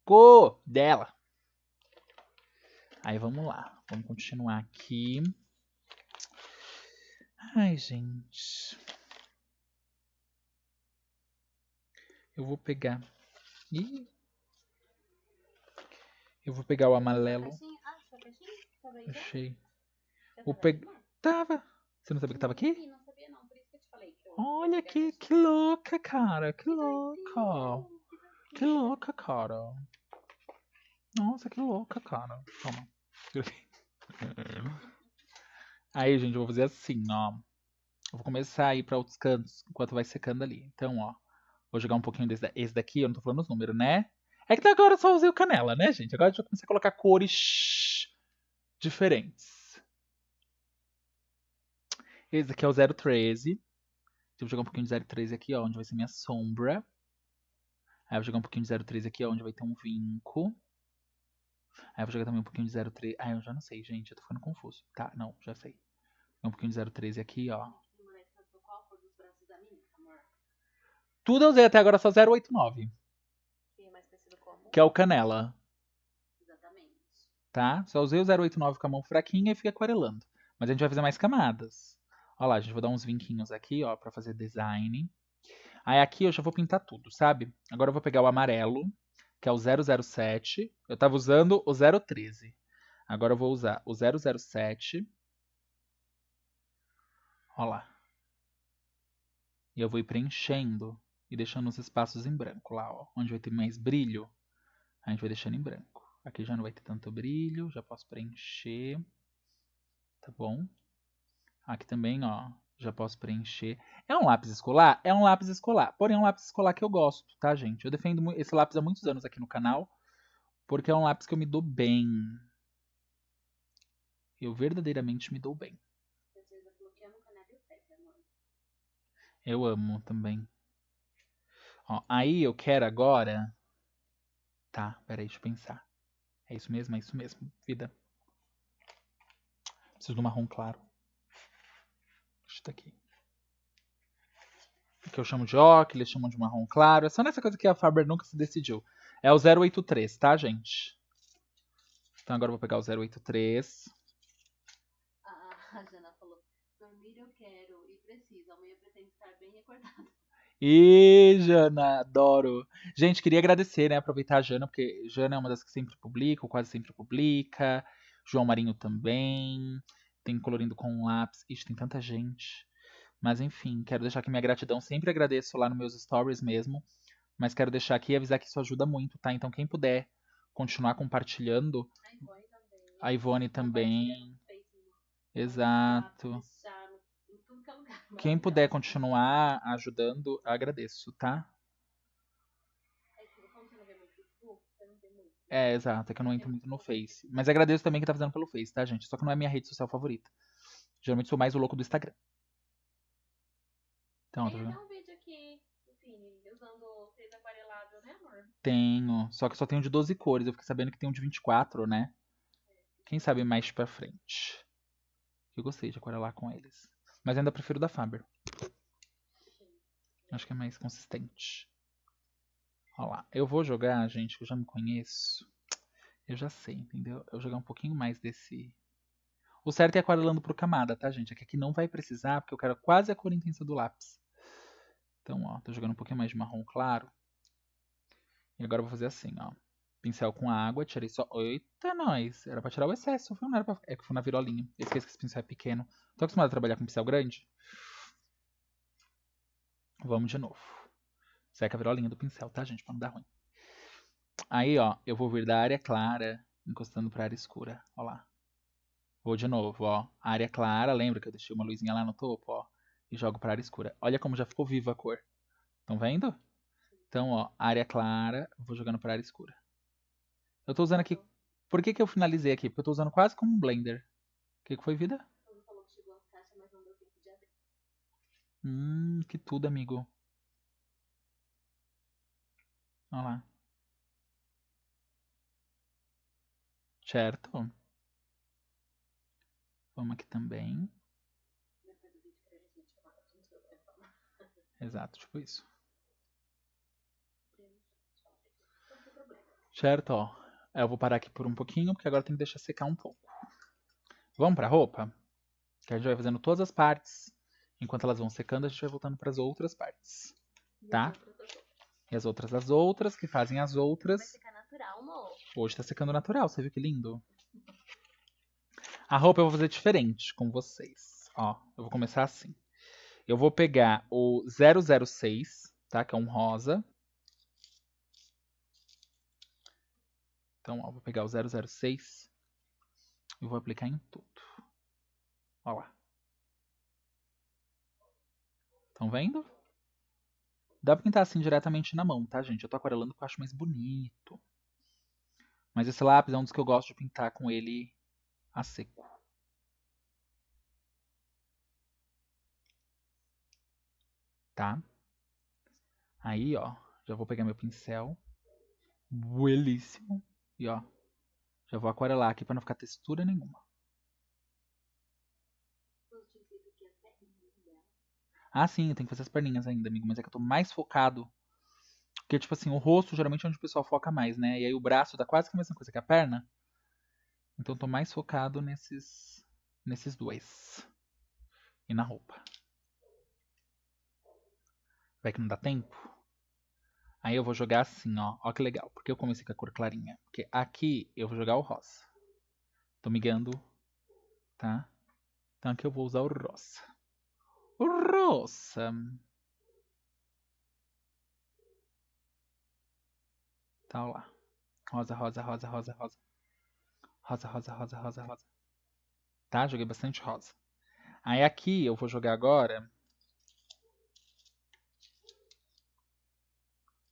Cor dela. Aí vamos lá. Vamos continuar aqui. Ai, gente. Eu vou pegar. Ih. Eu vou pegar o amarelo. Assim? Ah, Achei. Vou pegar. Tava. Você não sabia que tava aqui? Sim, não sabia não, por isso que eu te falei. Que eu Olha que, que louca, cara. Que louca. Que louca, cara. Nossa, que louca, cara. Toma. Aí, gente, eu vou fazer assim, ó. Eu vou começar a ir pra outros cantos enquanto vai secando ali. Então, ó. Vou jogar um pouquinho desse esse daqui, eu não tô falando os números, né? É que agora eu só usei o canela, né, gente? Agora a gente vai começar a colocar cores diferentes. Esse aqui é o 013. Deixa eu jogar um pouquinho de 013 aqui, ó, onde vai ser minha sombra. Aí eu vou jogar um pouquinho de 013 aqui, ó, onde vai ter um vinco. Aí eu vou jogar também um pouquinho de 013. Ah, eu já não sei, gente. Eu tô ficando confuso. Tá, não, já sei. Um pouquinho de 013 aqui, ó. Tudo eu usei até agora só 089. Que é como? Que é o canela. Exatamente. Tá? Só usei o 089 com a mão fraquinha e fiquei aquarelando. Mas a gente vai fazer mais camadas. Olha lá, gente, vou dar uns vinquinhos aqui, ó, para fazer design. Aí aqui eu já vou pintar tudo, sabe? Agora eu vou pegar o amarelo, que é o 007. Eu estava usando o 013. Agora eu vou usar o 007. Olha lá. E eu vou ir preenchendo e deixando os espaços em branco lá, ó. Onde vai ter mais brilho, a gente vai deixando em branco. Aqui já não vai ter tanto brilho, já posso preencher. Tá bom? Aqui também, ó, já posso preencher. É um lápis escolar? É um lápis escolar. Porém, é um lápis escolar que eu gosto, tá, gente? Eu defendo esse lápis há muitos anos aqui no canal, porque é um lápis que eu me dou bem. Eu verdadeiramente me dou bem. Eu amo também. Ó, aí eu quero agora... Tá, peraí, deixa eu pensar. É isso mesmo, é isso mesmo. Vida. Preciso do marrom claro. Deixa aqui. Que eu chamo de ocre, eles chamam de marrom claro. É só nessa coisa que a Faber nunca se decidiu. É o 083, tá, gente? Então agora eu vou pegar o 083. a Jana falou: dormir eu quero e preciso. Amanhã eu pretendo estar bem Jana, adoro. Gente, queria agradecer, né? Aproveitar a Jana, porque Jana é uma das que sempre publica, ou quase sempre publica. João Marinho também tem colorindo com um lápis. Ixi, tem tanta gente. Mas enfim, quero deixar aqui minha gratidão. Sempre agradeço lá nos meus stories mesmo. Mas quero deixar aqui e avisar que isso ajuda muito, tá? Então quem puder continuar compartilhando. A Ivone também. A Ivone também. Exato. É quem puder continuar ajudando, agradeço, tá? É, exato, é que eu não entro é. muito no Face. Mas agradeço também que tá fazendo pelo Face, tá, gente? Só que não é minha rede social favorita. Geralmente sou mais o louco do Instagram. Então, tá Tem vendo? um vídeo aqui, enfim, usando três aquarelado, né, amor? Tenho. Só que só tenho de 12 cores. Eu fiquei sabendo que tem um de 24, né? Quem sabe mais pra frente. Eu gostei de aquarelar com eles. Mas ainda prefiro da Faber. Acho que é mais consistente. Olha lá, eu vou jogar, gente, que eu já me conheço. Eu já sei, entendeu? Eu vou jogar um pouquinho mais desse... O certo é aquarelando por camada, tá, gente? É que aqui não vai precisar, porque eu quero quase a cor intensa do lápis. Então, ó, tô jogando um pouquinho mais de marrom claro. E agora eu vou fazer assim, ó. Pincel com água, tirei só... Eita, nós! Era pra tirar o excesso, Não era pra... É que foi na virolinha. Eu esqueci que esse pincel é pequeno. Tô acostumado a trabalhar com pincel grande. Vamos de novo. Seca é a virolinha do pincel, tá, gente? Pra não dar ruim. Aí, ó, eu vou vir da área clara, encostando pra área escura, ó lá. Vou de novo, ó. Área clara, lembra que eu deixei uma luzinha lá no topo, ó. E jogo pra área escura. Olha como já ficou viva a cor. Estão vendo? Então, ó, área clara, vou jogando pra área escura. Eu tô usando aqui... Por que que eu finalizei aqui? Porque eu tô usando quase como um blender. O que que foi, vida? Hum, que tudo, amigo. Olha lá. Certo? Vamos aqui também. Exato, tipo isso. Certo, ó. É, eu vou parar aqui por um pouquinho, porque agora tem que deixar secar um pouco. Vamos para a roupa? Que a gente vai fazendo todas as partes. Enquanto elas vão secando, a gente vai voltando para as outras partes. Tá? E as outras as outras, que fazem as outras. Vai secar natural, amor. Hoje tá secando natural, você viu que lindo? A roupa eu vou fazer diferente com vocês. Ó, eu vou começar assim. Eu vou pegar o 006, tá? Que é um rosa. Então, ó, vou pegar o 006 e vou aplicar em tudo. Ó lá. Estão vendo? Dá pra pintar assim diretamente na mão, tá, gente? Eu tô aquarelando porque eu acho mais bonito. Mas esse lápis é um dos que eu gosto de pintar com ele a seco. Tá? Aí, ó, já vou pegar meu pincel. Belíssimo. E, ó, já vou aquarelar aqui para não ficar textura nenhuma. Ah, sim, eu tenho que fazer as perninhas ainda, amigo, mas é que eu tô mais focado. Porque, tipo assim, o rosto geralmente é onde o pessoal foca mais, né? E aí o braço dá tá quase que a mesma coisa que a perna. Então eu tô mais focado nesses, nesses dois. E na roupa. Vai que não dá tempo? Aí eu vou jogar assim, ó. Ó que legal. Porque eu comecei com a cor clarinha. Porque aqui eu vou jogar o rosa. Tô migando, tá? Então aqui eu vou usar o rosa rosa. Tá lá. Rosa, rosa, rosa, rosa, rosa. Rosa, rosa, rosa, rosa, rosa. Tá? Joguei bastante rosa. Aí aqui eu vou jogar agora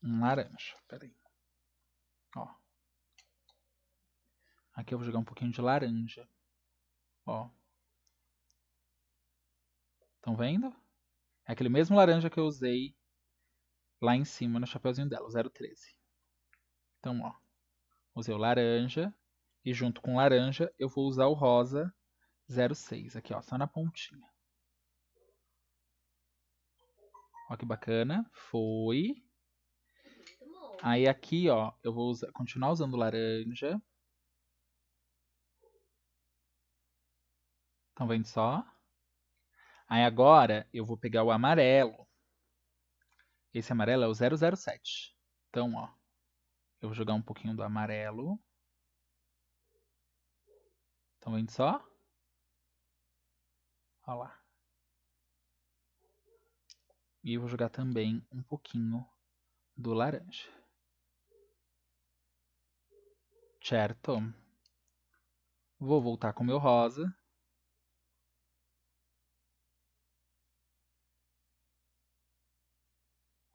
um laranja. Pera aí. Ó. Aqui eu vou jogar um pouquinho de laranja. Ó. Estão vendo? É aquele mesmo laranja que eu usei lá em cima no chapeuzinho dela, o 013. Então, ó, usei o laranja e junto com o laranja eu vou usar o rosa 06 aqui, ó, só na pontinha. Ó que bacana, foi. Aí aqui, ó, eu vou usar, continuar usando laranja. Estão vendo só? Aí agora eu vou pegar o amarelo. Esse amarelo é o 007. Então, ó, eu vou jogar um pouquinho do amarelo. Estão vendo só? Olha lá. E eu vou jogar também um pouquinho do laranja. Certo. Vou voltar com o meu rosa.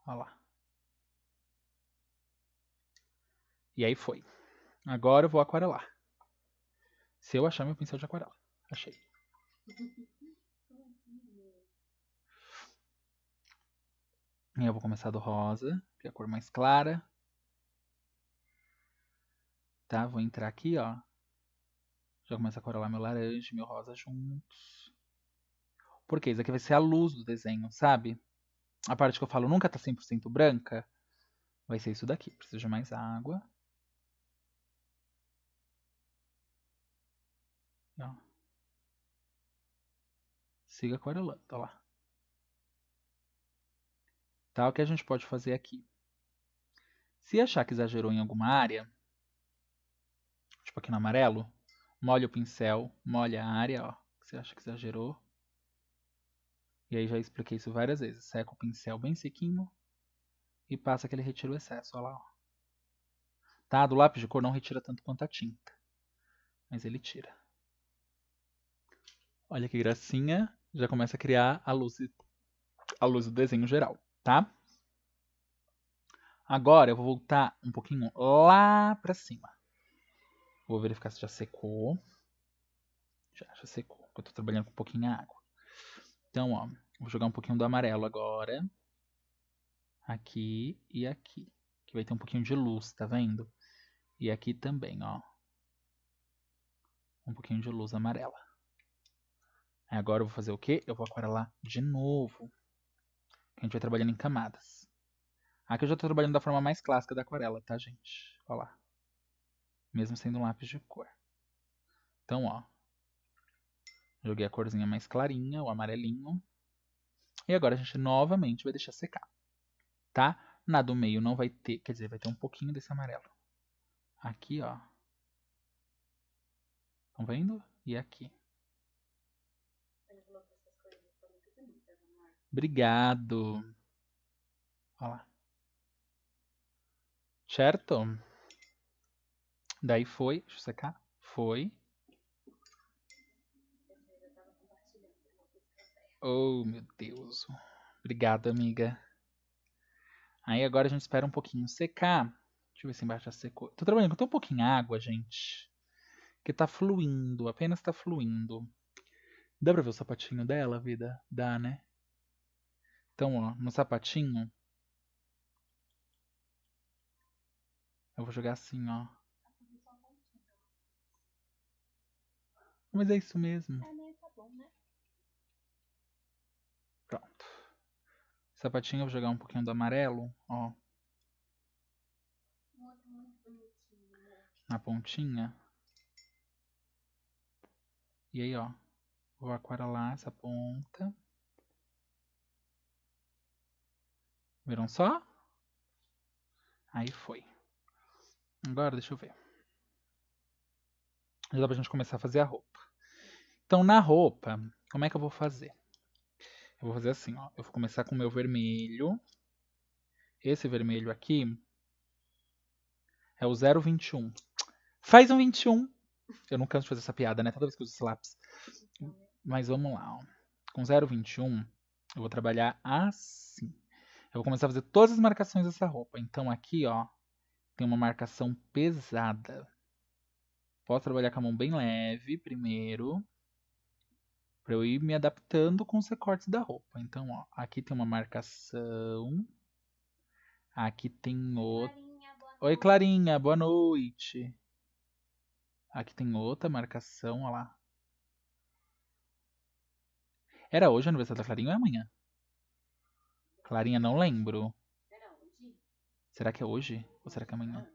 Olha lá. E aí foi. Agora eu vou aquarelar. Se eu achar meu pincel de aquarela. Achei. E eu vou começar do rosa, que é a cor mais clara. Tá? Vou entrar aqui, ó. Já começa a corelar meu laranja e meu rosa juntos. Porque isso aqui vai ser a luz do desenho, sabe? a parte que eu falo nunca tá 100% branca, vai ser isso daqui. Preciso de mais água. Ó. Siga aquarelando, olha lá. Tá, o que a gente pode fazer aqui? Se achar que exagerou em alguma área, tipo aqui no amarelo, molha o pincel, molha a área ó, que você acha que exagerou. E aí já expliquei isso várias vezes. Seca o pincel bem sequinho e passa que ele retira o excesso. Olha lá, ó. Tá, do lápis de cor não retira tanto quanto a tinta. Mas ele tira. Olha que gracinha. Já começa a criar a luz, a luz do desenho geral, tá? Agora eu vou voltar um pouquinho lá pra cima. Vou verificar se já secou. Já, já secou. Eu tô trabalhando com um pouquinho de água. Então, ó, vou jogar um pouquinho do amarelo agora. Aqui e aqui. Que vai ter um pouquinho de luz, tá vendo? E aqui também, ó. Um pouquinho de luz amarela. Agora eu vou fazer o quê? Eu vou aquarelar de novo. A gente vai trabalhando em camadas. Aqui eu já estou trabalhando da forma mais clássica da aquarela, tá, gente? Olha lá. Mesmo sendo um lápis de cor. Então, ó, Joguei a corzinha mais clarinha, o amarelinho. E agora a gente novamente vai deixar secar, tá? Na do meio não vai ter, quer dizer, vai ter um pouquinho desse amarelo. Aqui, ó. Estão vendo? E aqui. Obrigado. Olha lá. Certo? Daí foi, deixa eu secar. Foi. Oh, meu Deus. Obrigado, amiga. Aí agora a gente espera um pouquinho secar. Deixa eu ver se embaixo já secou. Tô trabalhando com um pouquinho água, gente. Que tá fluindo, apenas tá fluindo. Dá pra ver o sapatinho dela, vida? Dá, né? Então, ó, no sapatinho. Eu vou jogar assim, ó. Mas é isso mesmo. É né? tá bom, né? Sapatinho, eu vou jogar um pouquinho do amarelo, ó. Na pontinha. E aí, ó. Vou aquarelar essa ponta. Viram só? Aí foi. Agora, deixa eu ver. Já dá pra gente começar a fazer a roupa. Então, na roupa, como é que eu vou fazer? Eu vou fazer assim, ó. Eu vou começar com o meu vermelho. Esse vermelho aqui é o 021. Faz um 21. Eu não canso de fazer essa piada, né? Toda vez que eu uso lápis. Mas vamos lá, ó. Com 021, eu vou trabalhar assim. Eu vou começar a fazer todas as marcações dessa roupa. Então aqui, ó, tem uma marcação pesada. Posso trabalhar com a mão bem leve primeiro para eu ir me adaptando com os recortes da roupa. Então, ó, aqui tem uma marcação. Aqui tem outra. Oi, Clarinha, boa noite. Aqui tem outra marcação, ó lá. Era hoje a aniversário da Clarinha ou é amanhã? Clarinha, não lembro. Será que é hoje? Ou será que é amanhã?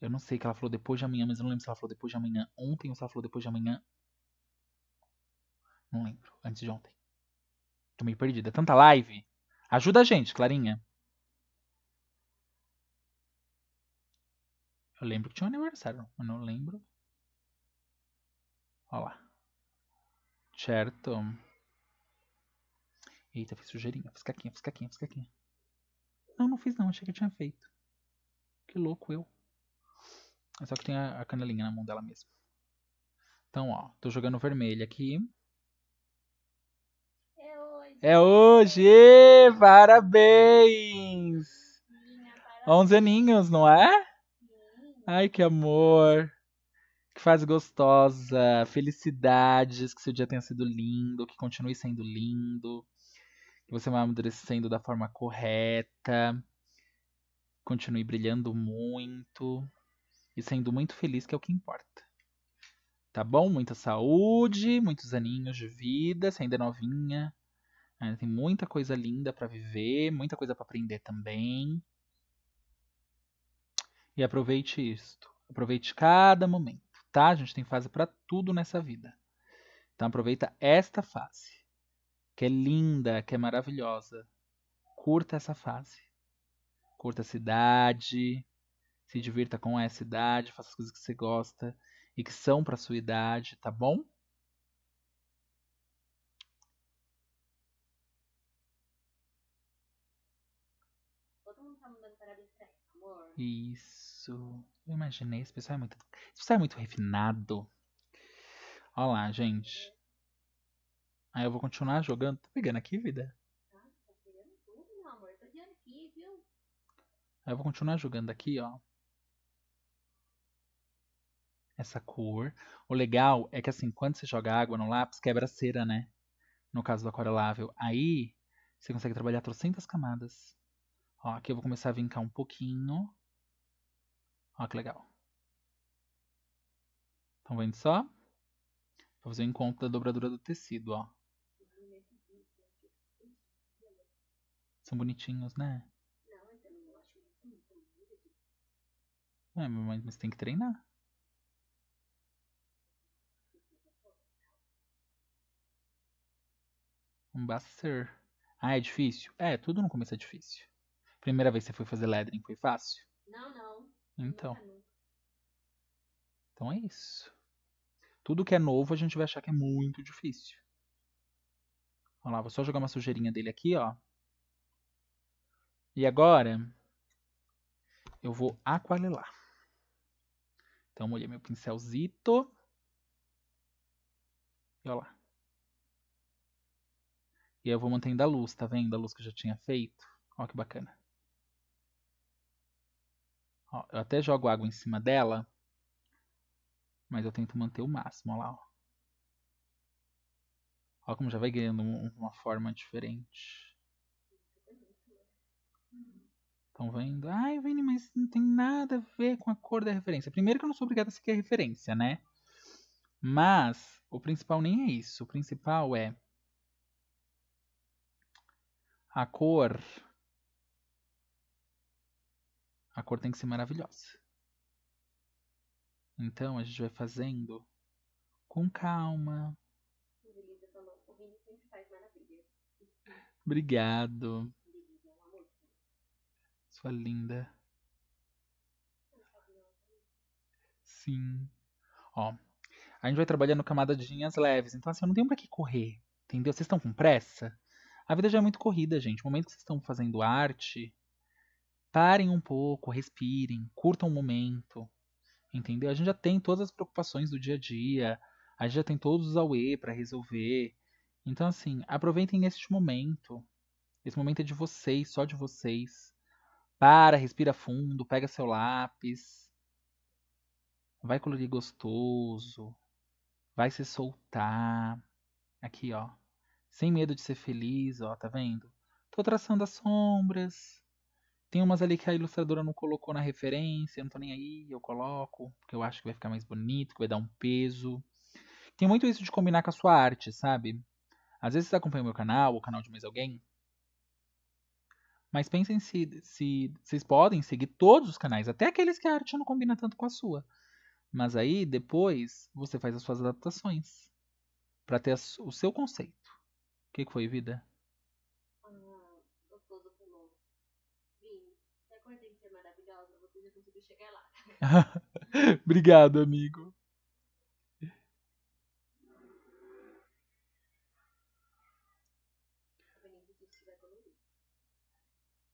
Eu não sei que ela falou depois de amanhã, mas eu não lembro se ela falou depois de amanhã ontem ou se ela falou depois de amanhã não lembro. Antes de ontem. Tô meio perdida. Tanta live. Ajuda a gente, Clarinha. Eu lembro que tinha um aniversário, mas não lembro. Olha lá. Certo. Eita, fiz sujeirinha. Fiz caquinha, fiz caquinha, fiz caquinha. Não, não fiz não. Achei que eu tinha feito. Que louco eu. É só que tem a, a canelinha na mão dela mesmo. Então, ó. Tô jogando vermelho aqui. É hoje! Parabéns! 11 aninhos, não é? Ai, que amor! Que faz gostosa! Felicidades! Que seu dia tenha sido lindo, que continue sendo lindo, que você vá amadurecendo da forma correta, continue brilhando muito e sendo muito feliz, que é o que importa. Tá bom? Muita saúde, muitos aninhos de vida, se ainda é novinha. Ainda né, tem muita coisa linda para viver, muita coisa para aprender também. E aproveite isto. Aproveite cada momento, tá? A gente tem fase para tudo nessa vida. Então aproveita esta fase, que é linda, que é maravilhosa. Curta essa fase. Curta a cidade, se divirta com essa idade, faça as coisas que você gosta e que são para sua idade, tá bom? Isso. Eu imaginei, esse pessoal é muito. Esse pessoal é muito refinado. Olha lá, gente. Aí eu vou continuar jogando. Tá pegando aqui, vida? Tá, tá pegando tudo, meu amor. Tá de Aí eu vou continuar jogando aqui, ó. Essa cor. O legal é que assim, quando você joga água no lápis, quebra a cera, né? No caso do aquarelável. Aí, você consegue trabalhar trocentas camadas. Ó, aqui eu vou começar a vincar um pouquinho. Olha ah, que legal. Estão vendo só? Vou fazer o encontro da dobradura do tecido, ó. São bonitinhos, né? É, mas, mas tem que treinar. Não basta ser. Ah, é difícil? É, tudo no começo é difícil. Primeira vez que você foi fazer lettering, foi fácil? Não, não. Então. Tá então é isso. Tudo que é novo a gente vai achar que é muito difícil. Olha lá, vou só jogar uma sujeirinha dele aqui, ó. E agora eu vou aquarelar. Então molhei meu pincelzito. E olha lá. E aí eu vou mantendo a luz, tá vendo? A luz que eu já tinha feito. Olha que bacana. Ó, eu até jogo água em cima dela, mas eu tento manter o máximo, olha lá. Ó. Olha como já vai ganhando uma forma diferente. Estão vendo? Ai, Vini, mas não tem nada a ver com a cor da referência. Primeiro que eu não sou obrigado a seguir a referência, né? Mas o principal nem é isso. O principal é a cor a cor tem que ser maravilhosa. Então a gente vai fazendo com calma. Obrigado. É Sua linda. Né? Sim. Ó, a gente vai trabalhando linhas leves. Então, assim, eu não tenho pra que correr, entendeu? Vocês estão com pressa? A vida já é muito corrida, gente. O momento que vocês estão fazendo arte, parem um pouco, respirem, curtam o um momento. Entendeu? A gente já tem todas as preocupações do dia a dia, a gente já tem todos os AUE para resolver. Então, assim, aproveitem este momento. Esse momento é de vocês, só de vocês. Para, respira fundo, pega seu lápis. Vai colorir gostoso. Vai se soltar. Aqui, ó. Sem medo de ser feliz, ó, tá vendo? Tô traçando as sombras. Tem umas ali que a ilustradora não colocou na referência, não tô nem aí, eu coloco, porque eu acho que vai ficar mais bonito, que vai dar um peso. Tem muito isso de combinar com a sua arte, sabe? Às vezes você acompanha o meu canal, o canal de mais alguém. Mas pensem se, se vocês podem seguir todos os canais, até aqueles que a arte não combina tanto com a sua. Mas aí, depois, você faz as suas adaptações para ter o seu conceito. O que, que foi, vida? chegar lá. Obrigado, amigo.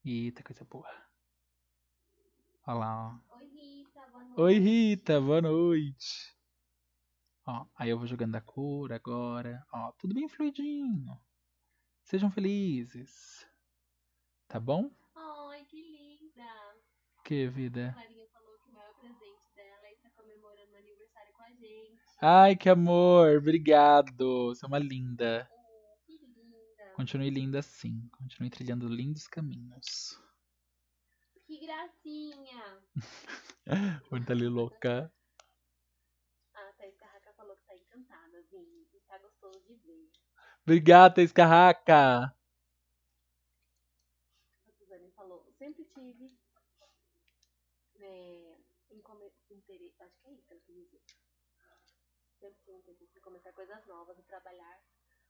Eita, coisa boa. Olha lá, ó. Oi, Rita, boa noite. Oi, Rita, boa noite. Ó, aí eu vou jogando a cor agora. Ó, tudo bem fluidinho. Sejam felizes. Tá bom? Ai, que linda. Que vida? Maria Ai, que amor, obrigado. Você é uma linda. Continue linda assim. Continue trilhando lindos caminhos. Que gracinha. tá ali louca. A ah, Thaís Carraca falou que tá encantada, Vini. Tá gostoso de ver. Obrigada, Thaís Carraca. coisas novas e trabalhar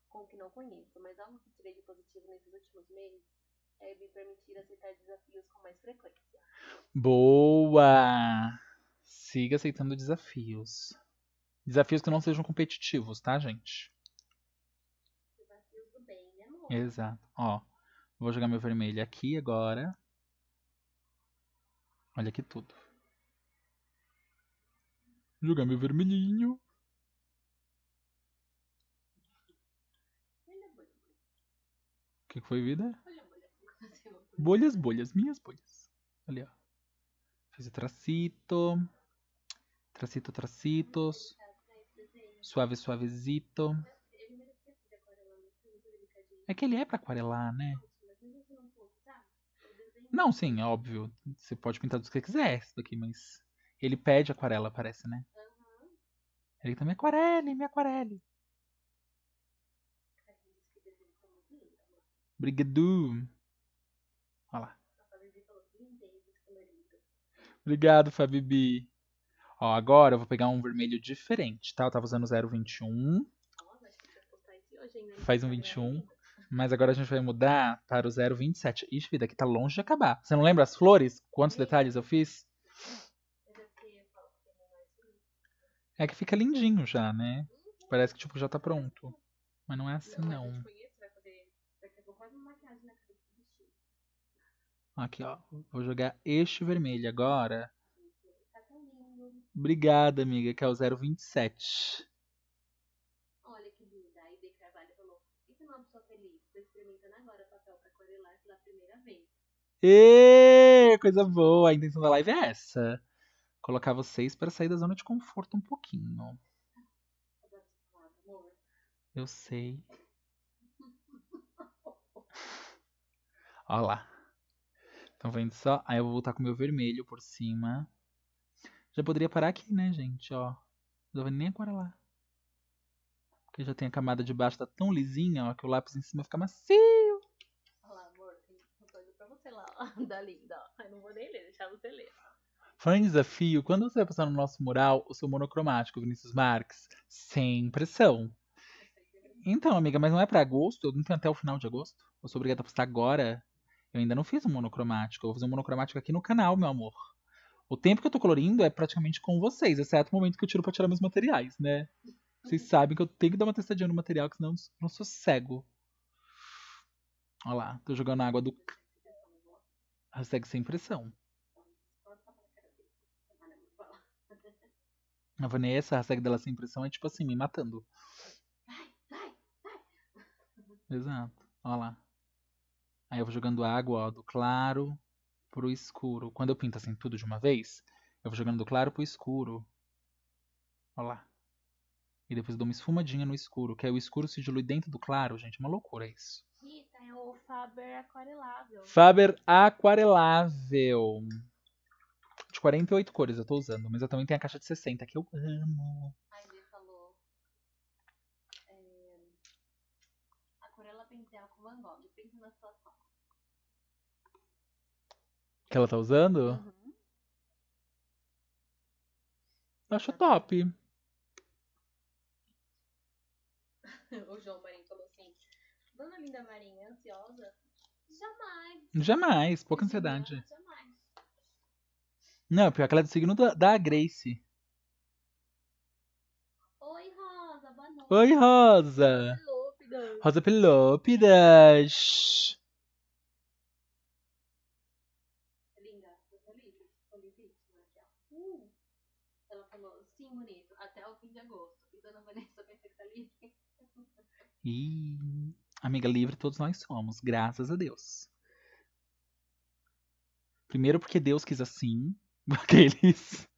com o que não conheço, mas algo que tirei de positivo nesses últimos meses é me permitir aceitar desafios com mais frequência. Boa! Siga aceitando desafios. Desafios que não sejam competitivos, tá, gente? Desafios do bem, né, amor? Exato. Ó, vou jogar meu vermelho aqui agora. Olha aqui tudo. Jogar meu vermelhinho. que foi, vida? Bolhas, bolhas, minhas bolhas. Ali, ó. Fiz tracito. Tracito, tracitos. Suave, suavezito. É que ele é pra aquarelar, né? Tá? Não, sim, é óbvio. Você pode pintar do que você quiser isso daqui, mas. Ele pede aquarela, parece, né? Ele também é aquarele, me aquarele. Obrigado. Olha lá. Obrigado, Fabibi. Ó, agora eu vou pegar um vermelho diferente, tá? Eu tava usando 0,21. Faz um 21. Mas agora a gente vai mudar para o 0,27. Ixi, vida, aqui tá longe de acabar. Você não lembra as flores? Quantos detalhes eu fiz? É que fica lindinho já, né? Parece que tipo já tá pronto. Mas não é assim, não. Aqui, tá. ó. Vou jogar este vermelho agora. Tá Obrigada, amiga, que é o 027. Olha que linda. A Carvalho falou: não feliz. Tô experimentando agora papel pra pela primeira vez. coisa boa. A intenção da live é essa: colocar vocês para sair da zona de conforto um pouquinho. Eu sei. Olha lá. Estão vendo só? Aí eu vou voltar com o meu vermelho por cima. Já poderia parar aqui, né, gente? Ó, não dá nem lá, Porque já tem a camada de baixo, tá tão lisinha, ó, que o lápis em cima fica macio. Olha lá, amor, tem uma coisa pra você lá, ó, da linda, ó. Eu não vou nem ler, deixar você ler. Falando em desafio, quando você vai passar no nosso mural, o seu monocromático, Vinícius Marques, sem pressão. Então, amiga, mas não é pra agosto? Eu não tenho até o final de agosto? Eu sou obrigada a postar agora? Eu ainda não fiz um monocromático. Eu vou fazer um monocromático aqui no canal, meu amor. O tempo que eu tô colorindo é praticamente com vocês, exceto o momento que eu tiro pra tirar meus materiais, né? Vocês sabem que eu tenho que dar uma testadinha no material, que senão eu não cego. Olha lá, tô jogando água do. Hashtag ah, sem pressão. A Vanessa, a hashtag dela sem pressão é tipo assim, me matando. Exato. Olha lá. Aí eu vou jogando água ó, do claro pro escuro. Quando eu pinto assim tudo de uma vez, eu vou jogando do claro pro escuro. Ó lá. E depois eu dou uma esfumadinha no escuro, que aí o escuro se dilui dentro do claro. Gente, uma loucura isso. Aqui tem é o Faber aquarelável. Faber aquarelável. De 48 cores eu tô usando, mas eu também tenho a caixa de 60, que eu amo. Ai, é, Aquarela Pincel com Van Gogh. Pensa na situação. Que ela tá usando? Uhum. Acho tá top. o João Marinho falou assim: Dona Linda Marinha, ansiosa? Jamais. Jamais, pouca ansiedade. Jamais. Não, pior que ela é do signo da, da Grace. Oi, Rosa, boa noite. Oi, Rosa. Rosa Pelúpidas. Rosa Pelúpidas. E amiga livre todos nós somos, graças a Deus. Primeiro porque Deus quis assim, aqueles.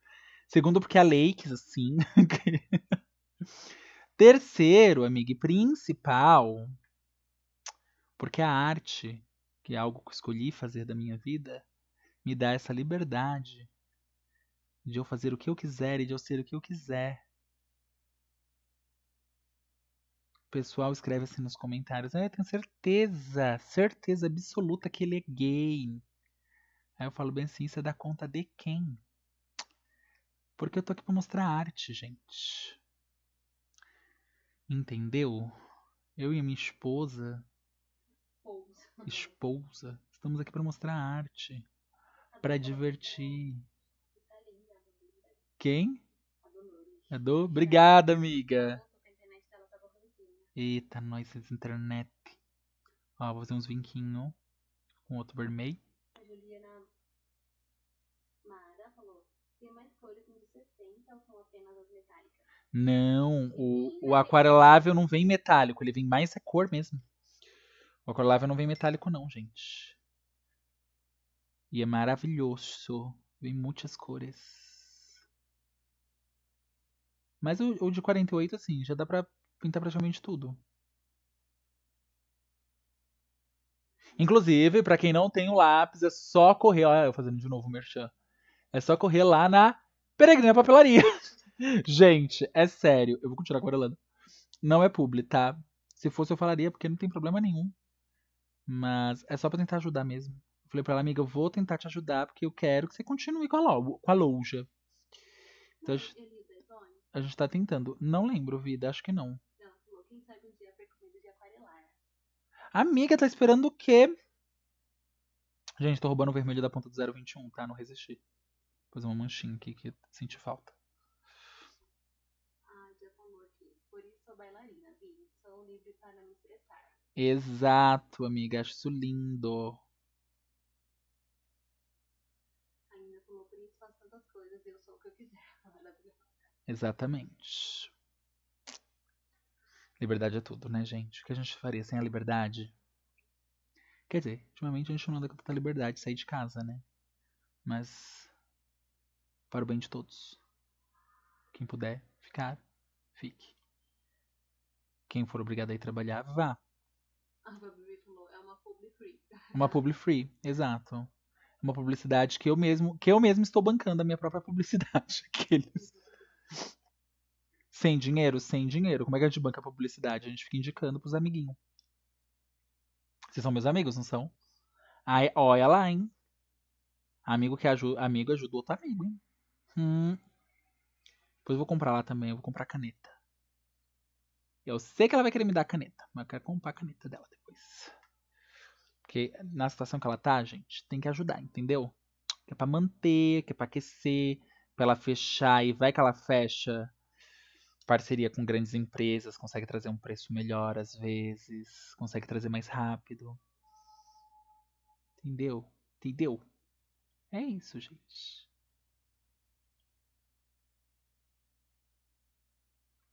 Segundo porque a lei quis assim. Terceiro, amiga, e principal, porque a arte, que é algo que escolhi fazer da minha vida, me dá essa liberdade de eu fazer o que eu quiser e de eu ser o que eu quiser. pessoal escreve assim nos comentários: ah, eu tenho certeza, certeza absoluta que ele é gay. Aí eu falo bem assim: você dá conta de quem? Porque eu tô aqui pra mostrar arte, gente. Entendeu? Eu e minha esposa. Esposa. Estamos aqui para mostrar arte. Para divertir. Tá quem? A Obrigada, amiga. Eita, nós internet. Ó, ah, vou fazer uns vinquinhos com outro vermelho. A Juliana Mara falou, tem mais cores no 60 ou são apenas as metálicas? Não, o, o aquarelável não vem metálico, ele vem mais a é cor mesmo. O aquarelável não vem metálico não, gente. E é maravilhoso, vem muitas cores. Mas o, o de 48, assim, já dá pra pintar praticamente tudo. Inclusive, para quem não tem o lápis, é só correr. Olha, eu fazendo de novo o merchan. É só correr lá na Peregrina Papelaria. Gente, é sério. Eu vou continuar aquarelando. Não é publi, tá? Se fosse, eu falaria, porque não tem problema nenhum. Mas é só pra tentar ajudar mesmo. falei pra ela, amiga, eu vou tentar te ajudar, porque eu quero que você continue com a, lo com a loja. Então, a gente, a é gente tá tentando. Não lembro, vida, acho que não. Amiga, tá esperando o quê? Gente, tô roubando o vermelho da ponta do 021, tá? Não resisti. Vou fazer uma manchinha aqui que senti falta. Ah, já falou aqui. Por isso sou bailarina, vi. Sou livre para me expressar. Exato, amiga. Acho isso lindo. Ainda falou, por isso faço tantas coisas eu sou o que eu quiser. Exatamente. Liberdade é tudo, né, gente? O que a gente faria sem a liberdade? Quer dizer, ultimamente a gente não anda com tanta liberdade de sair de casa, né? Mas. Para o bem de todos. Quem puder ficar, fique. Quem for obrigado a ir trabalhar, vá. A ah, falou, é uma publi free. Uma publi free, exato. Uma publicidade que eu mesmo, que eu mesmo estou bancando a minha própria publicidade. Aqueles. Sem dinheiro? Sem dinheiro. Como é que a gente banca a publicidade? A gente fica indicando pros amiguinhos. Vocês são meus amigos, não são? Aí, olha lá, hein? Amigo que ajuda, amigo ajuda outro amigo, hein? Hum. Depois eu vou comprar lá também, eu vou comprar caneta. Eu sei que ela vai querer me dar caneta, mas eu quero comprar a caneta dela depois. Porque na situação que ela tá, gente, tem que ajudar, entendeu? Que é pra manter, que é pra aquecer, pra ela fechar e vai que ela fecha parceria com grandes empresas, consegue trazer um preço melhor às vezes, consegue trazer mais rápido. Entendeu? Entendeu? É isso, gente.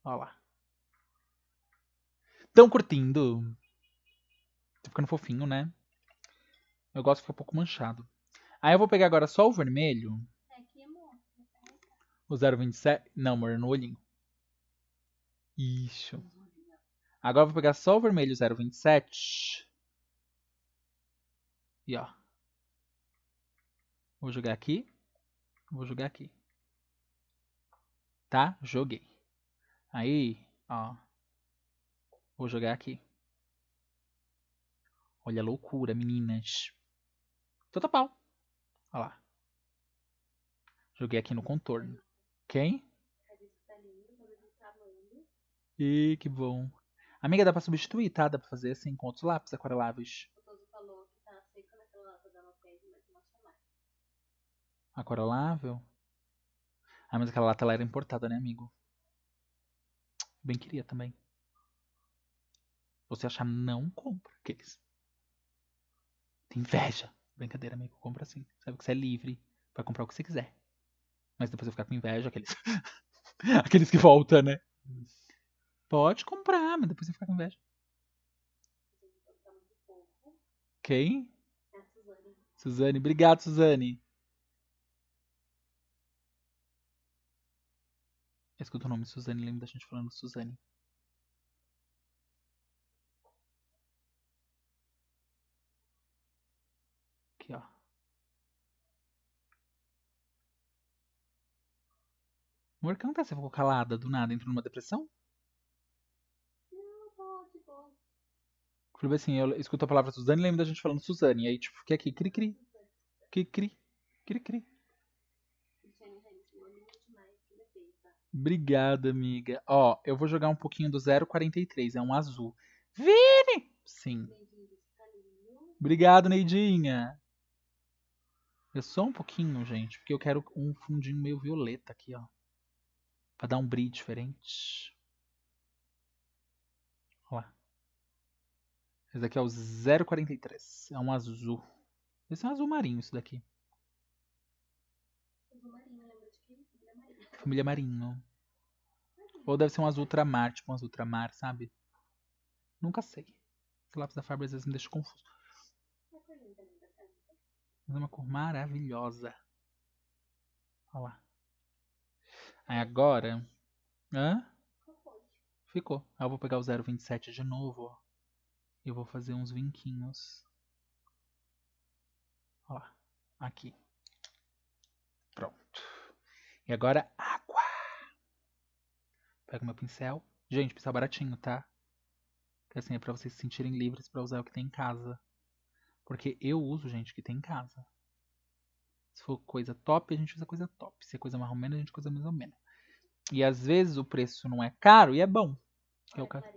Olha lá. Tão curtindo. Tá ficando fofinho, né? Eu gosto que fica um pouco manchado. Aí eu vou pegar agora só o vermelho. É é né? O 027. Não, amor, é no olhinho. Isso. Agora eu vou pegar só o vermelho 0,27. E ó. Vou jogar aqui. Vou jogar aqui. Tá? Joguei. Aí, ó. Vou jogar aqui. Olha a loucura, meninas. Total pau. Olha lá. Joguei aqui no contorno. Quem? Okay? que bom. Amiga, dá pra substituir, tá? Dá pra fazer assim com outros lápis aquareláveis. O tá Aquarelável? Ah, mas aquela lata lá era importada, né, amigo? Bem queria também. Você achar, não compra aqueles. Tem inveja. Brincadeira, amigo. Compra assim. Sabe que você é livre para comprar o que você quiser. Mas depois eu ficar com inveja, aqueles. aqueles que voltam, né? Pode comprar, mas depois você fica com inveja. Quem? É a Suzane. Suzane. Obrigado, Suzane. Eu o nome Suzane, lembra da gente falando Suzane. Aqui, ó. Amor, que acontece? Tá? calada do nada, entrou numa depressão? clube assim, eu escuto a palavra Suzane e lembro da gente falando Suzane. E aí, tipo, que aqui, cri-cri. Cri-cri. Cri-cri. Obrigada, amiga. Ó, eu vou jogar um pouquinho do 043, é um azul. Vini! Sim. Obrigado, Neidinha. Eu só um pouquinho, gente, porque eu quero um fundinho meio violeta aqui, ó. Pra dar um brilho diferente. Esse daqui é o 043. É um azul. Esse é um azul marinho, isso daqui. Azul marinho, lembra de Família marinho. Família Ou deve ser um azul ultramar, tipo um azul ultramar, sabe? Nunca sei. Esse lápis da Faber às vezes me deixa confuso. Né? Mas é uma cor maravilhosa. Olha lá. Aí agora. Hã? Ficou. Aí eu vou pegar o 027 de novo, ó eu vou fazer uns vinquinhos. Ó, aqui. Pronto. E agora, água. Pego meu pincel. Gente, pincel baratinho, tá? Que assim é pra vocês se sentirem livres para usar o que tem em casa. Porque eu uso, gente, o que tem em casa. Se for coisa top, a gente usa coisa top. Se é coisa mais ou menos, a gente usa mais ou menos. E às vezes o preço não é caro e é bom. é o cara.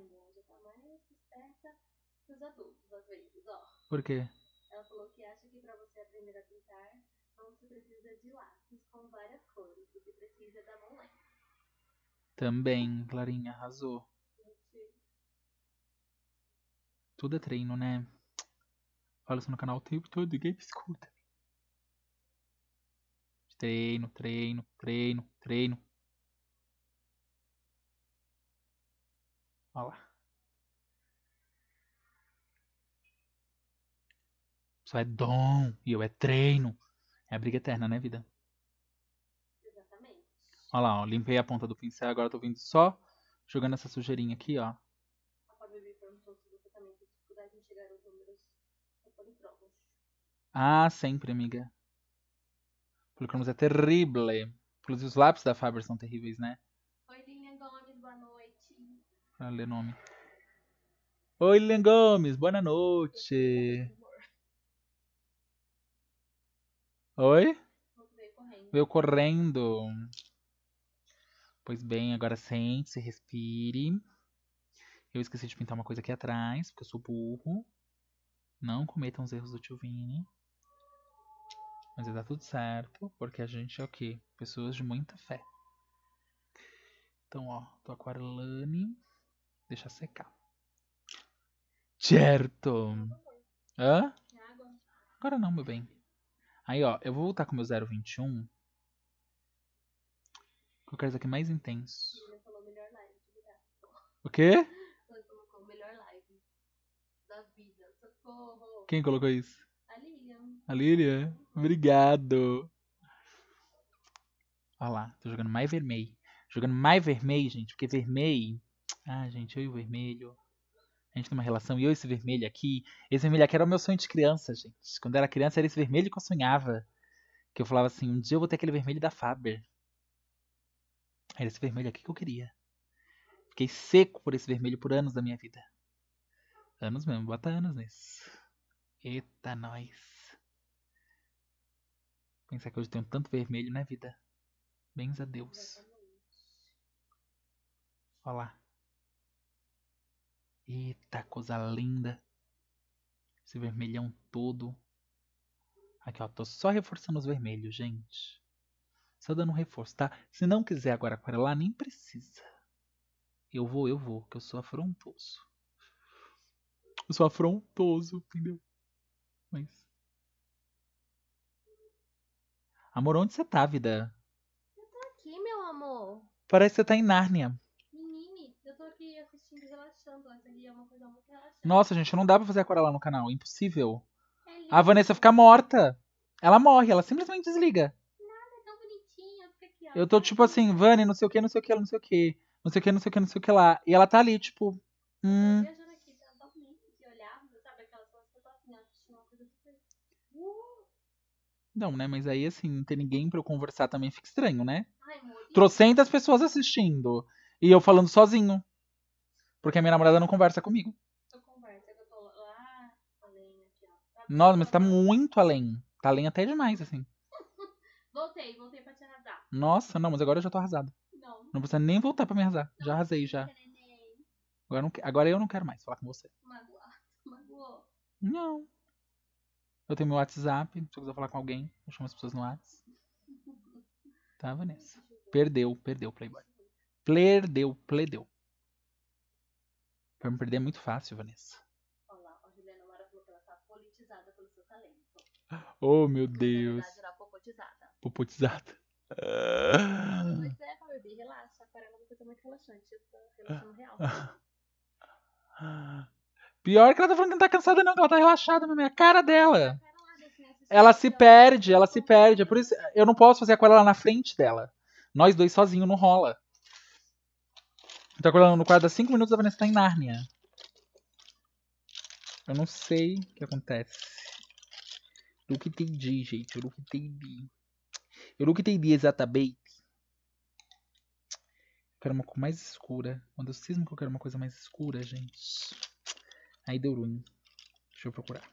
Por quê? Ela falou que acha que pra você aprender a pintar, não se precisa de lápis com várias cores, o que precisa é da mão lenta. Também, Clarinha, arrasou. Tudo é treino, né? Fala isso no canal o tempo todo, ninguém me escuta. Treino, treino, treino, treino. Olha lá. é dom e eu é treino. É a briga eterna, né, vida? Exatamente. Olha lá, ó, limpei a ponta do pincel, agora tô vindo só jogando essa sujeirinha aqui, ó. Ah, sempre, amiga. Policromos é terrível. Inclusive os lápis da Faber são terríveis, né? Oi, Lilian Gomes, boa noite. Pra ler nome. Oi, Lilian Gomes, boa noite. Oi? Veio correndo. Veio correndo. Pois bem, agora sente-se, respire. Eu esqueci de pintar uma coisa aqui atrás, porque eu sou burro. Não cometam os erros do tio Vini. Mas vai dar tudo certo, porque a gente é o quê? Pessoas de muita fé. Então, ó, tô Arlane. Deixa secar. Certo! Hã? Agora não, meu bem. Aí, ó, eu vou voltar com o meu 0,21. Que eu quero isso aqui mais intenso. O falou melhor live O quê? colocou melhor live da vida. Socorro. Quem colocou isso? A Lilian. A Lilian? Uhum. Obrigado. Olha lá, tô jogando mais vermelho. Jogando mais vermelho, gente, porque vermelho. Ah, gente, eu e o vermelho. A gente tem uma relação, e eu esse vermelho aqui. Esse vermelho aqui era o meu sonho de criança, gente. Quando eu era criança, era esse vermelho que eu sonhava. Que eu falava assim, um dia eu vou ter aquele vermelho da Faber. Era esse vermelho aqui que eu queria. Fiquei seco por esse vermelho por anos da minha vida. Anos mesmo, bota anos nisso. Eita, nós. Pensar que hoje tenho tanto vermelho na vida. Bens a Deus. Olha lá. Eita, coisa linda. Esse vermelhão todo. Aqui, ó. Tô só reforçando os vermelhos, gente. Só dando um reforço, tá? Se não quiser agora aquarelar, nem precisa. Eu vou, eu vou, que eu sou afrontoso. Eu sou afrontoso, entendeu? Mas. Amor, onde você tá, vida? Eu tô aqui, meu amor. Parece que você tá em Nárnia. Essa é uma coisa muito relaxante. Nossa, gente, não dá pra fazer aquarela no canal. Impossível. É a Vanessa fica morta. Ela morre, ela simplesmente desliga. Nada, é tão bonitinha. Fica aqui, Eu tô tipo assim, Vani, não sei o que, não sei o que, não sei o que. Não sei o que, não sei o que, não sei o que lá. E ela tá ali, tipo. Hum. Tá assim, uh! Não, né? Mas aí, assim, não ter ninguém pra eu conversar também fica estranho, né? Ai, Trocentas pessoas assistindo. E eu falando sozinho. Porque a minha namorada não conversa comigo. Eu eu tô lá além aqui, ó. Tá Nossa, mas tá, tá muito além. Tá além até demais, assim. voltei, voltei pra te arrasar. Nossa, não, mas agora eu já tô arrasada. Não. Não precisa nem voltar pra me arrasar. Não, já arrasei, já. Agora, não, agora eu não quero mais falar com você. Magoado. Magoou. Não. Eu tenho meu WhatsApp, se eu quiser falar com alguém, eu chamo as pessoas no WhatsApp. Tá, Vanessa? Perdeu, perdeu, Playboy. Perdeu, perdeu. Pra me perder é muito fácil, Vanessa. Olá, a Juliana Mara falou que ela tá politizada pelo seu talento. Oh, meu Deus. ela é popotizada. Popotizada. Pois é, Fabi, relaxa. É muito relaxante. real. Pior que ela tá falando que não tá cansada, não, que ela tá relaxada, mesmo. É a cara dela. Ela se perde, ela se perde. É por isso eu não posso fazer aquarela na frente dela. Nós dois sozinhos não rola. Tá acordando no quadro há 5 minutos, a Vanessa tá em Nárnia. Eu não sei o que acontece. Eu que entendi, gente. Eu não entendi. Eu não entendi exatamente. Eu quero uma cor mais escura. Quando eu cismo que eu quero uma coisa mais escura, gente. Aí deu ruim. Deixa eu procurar.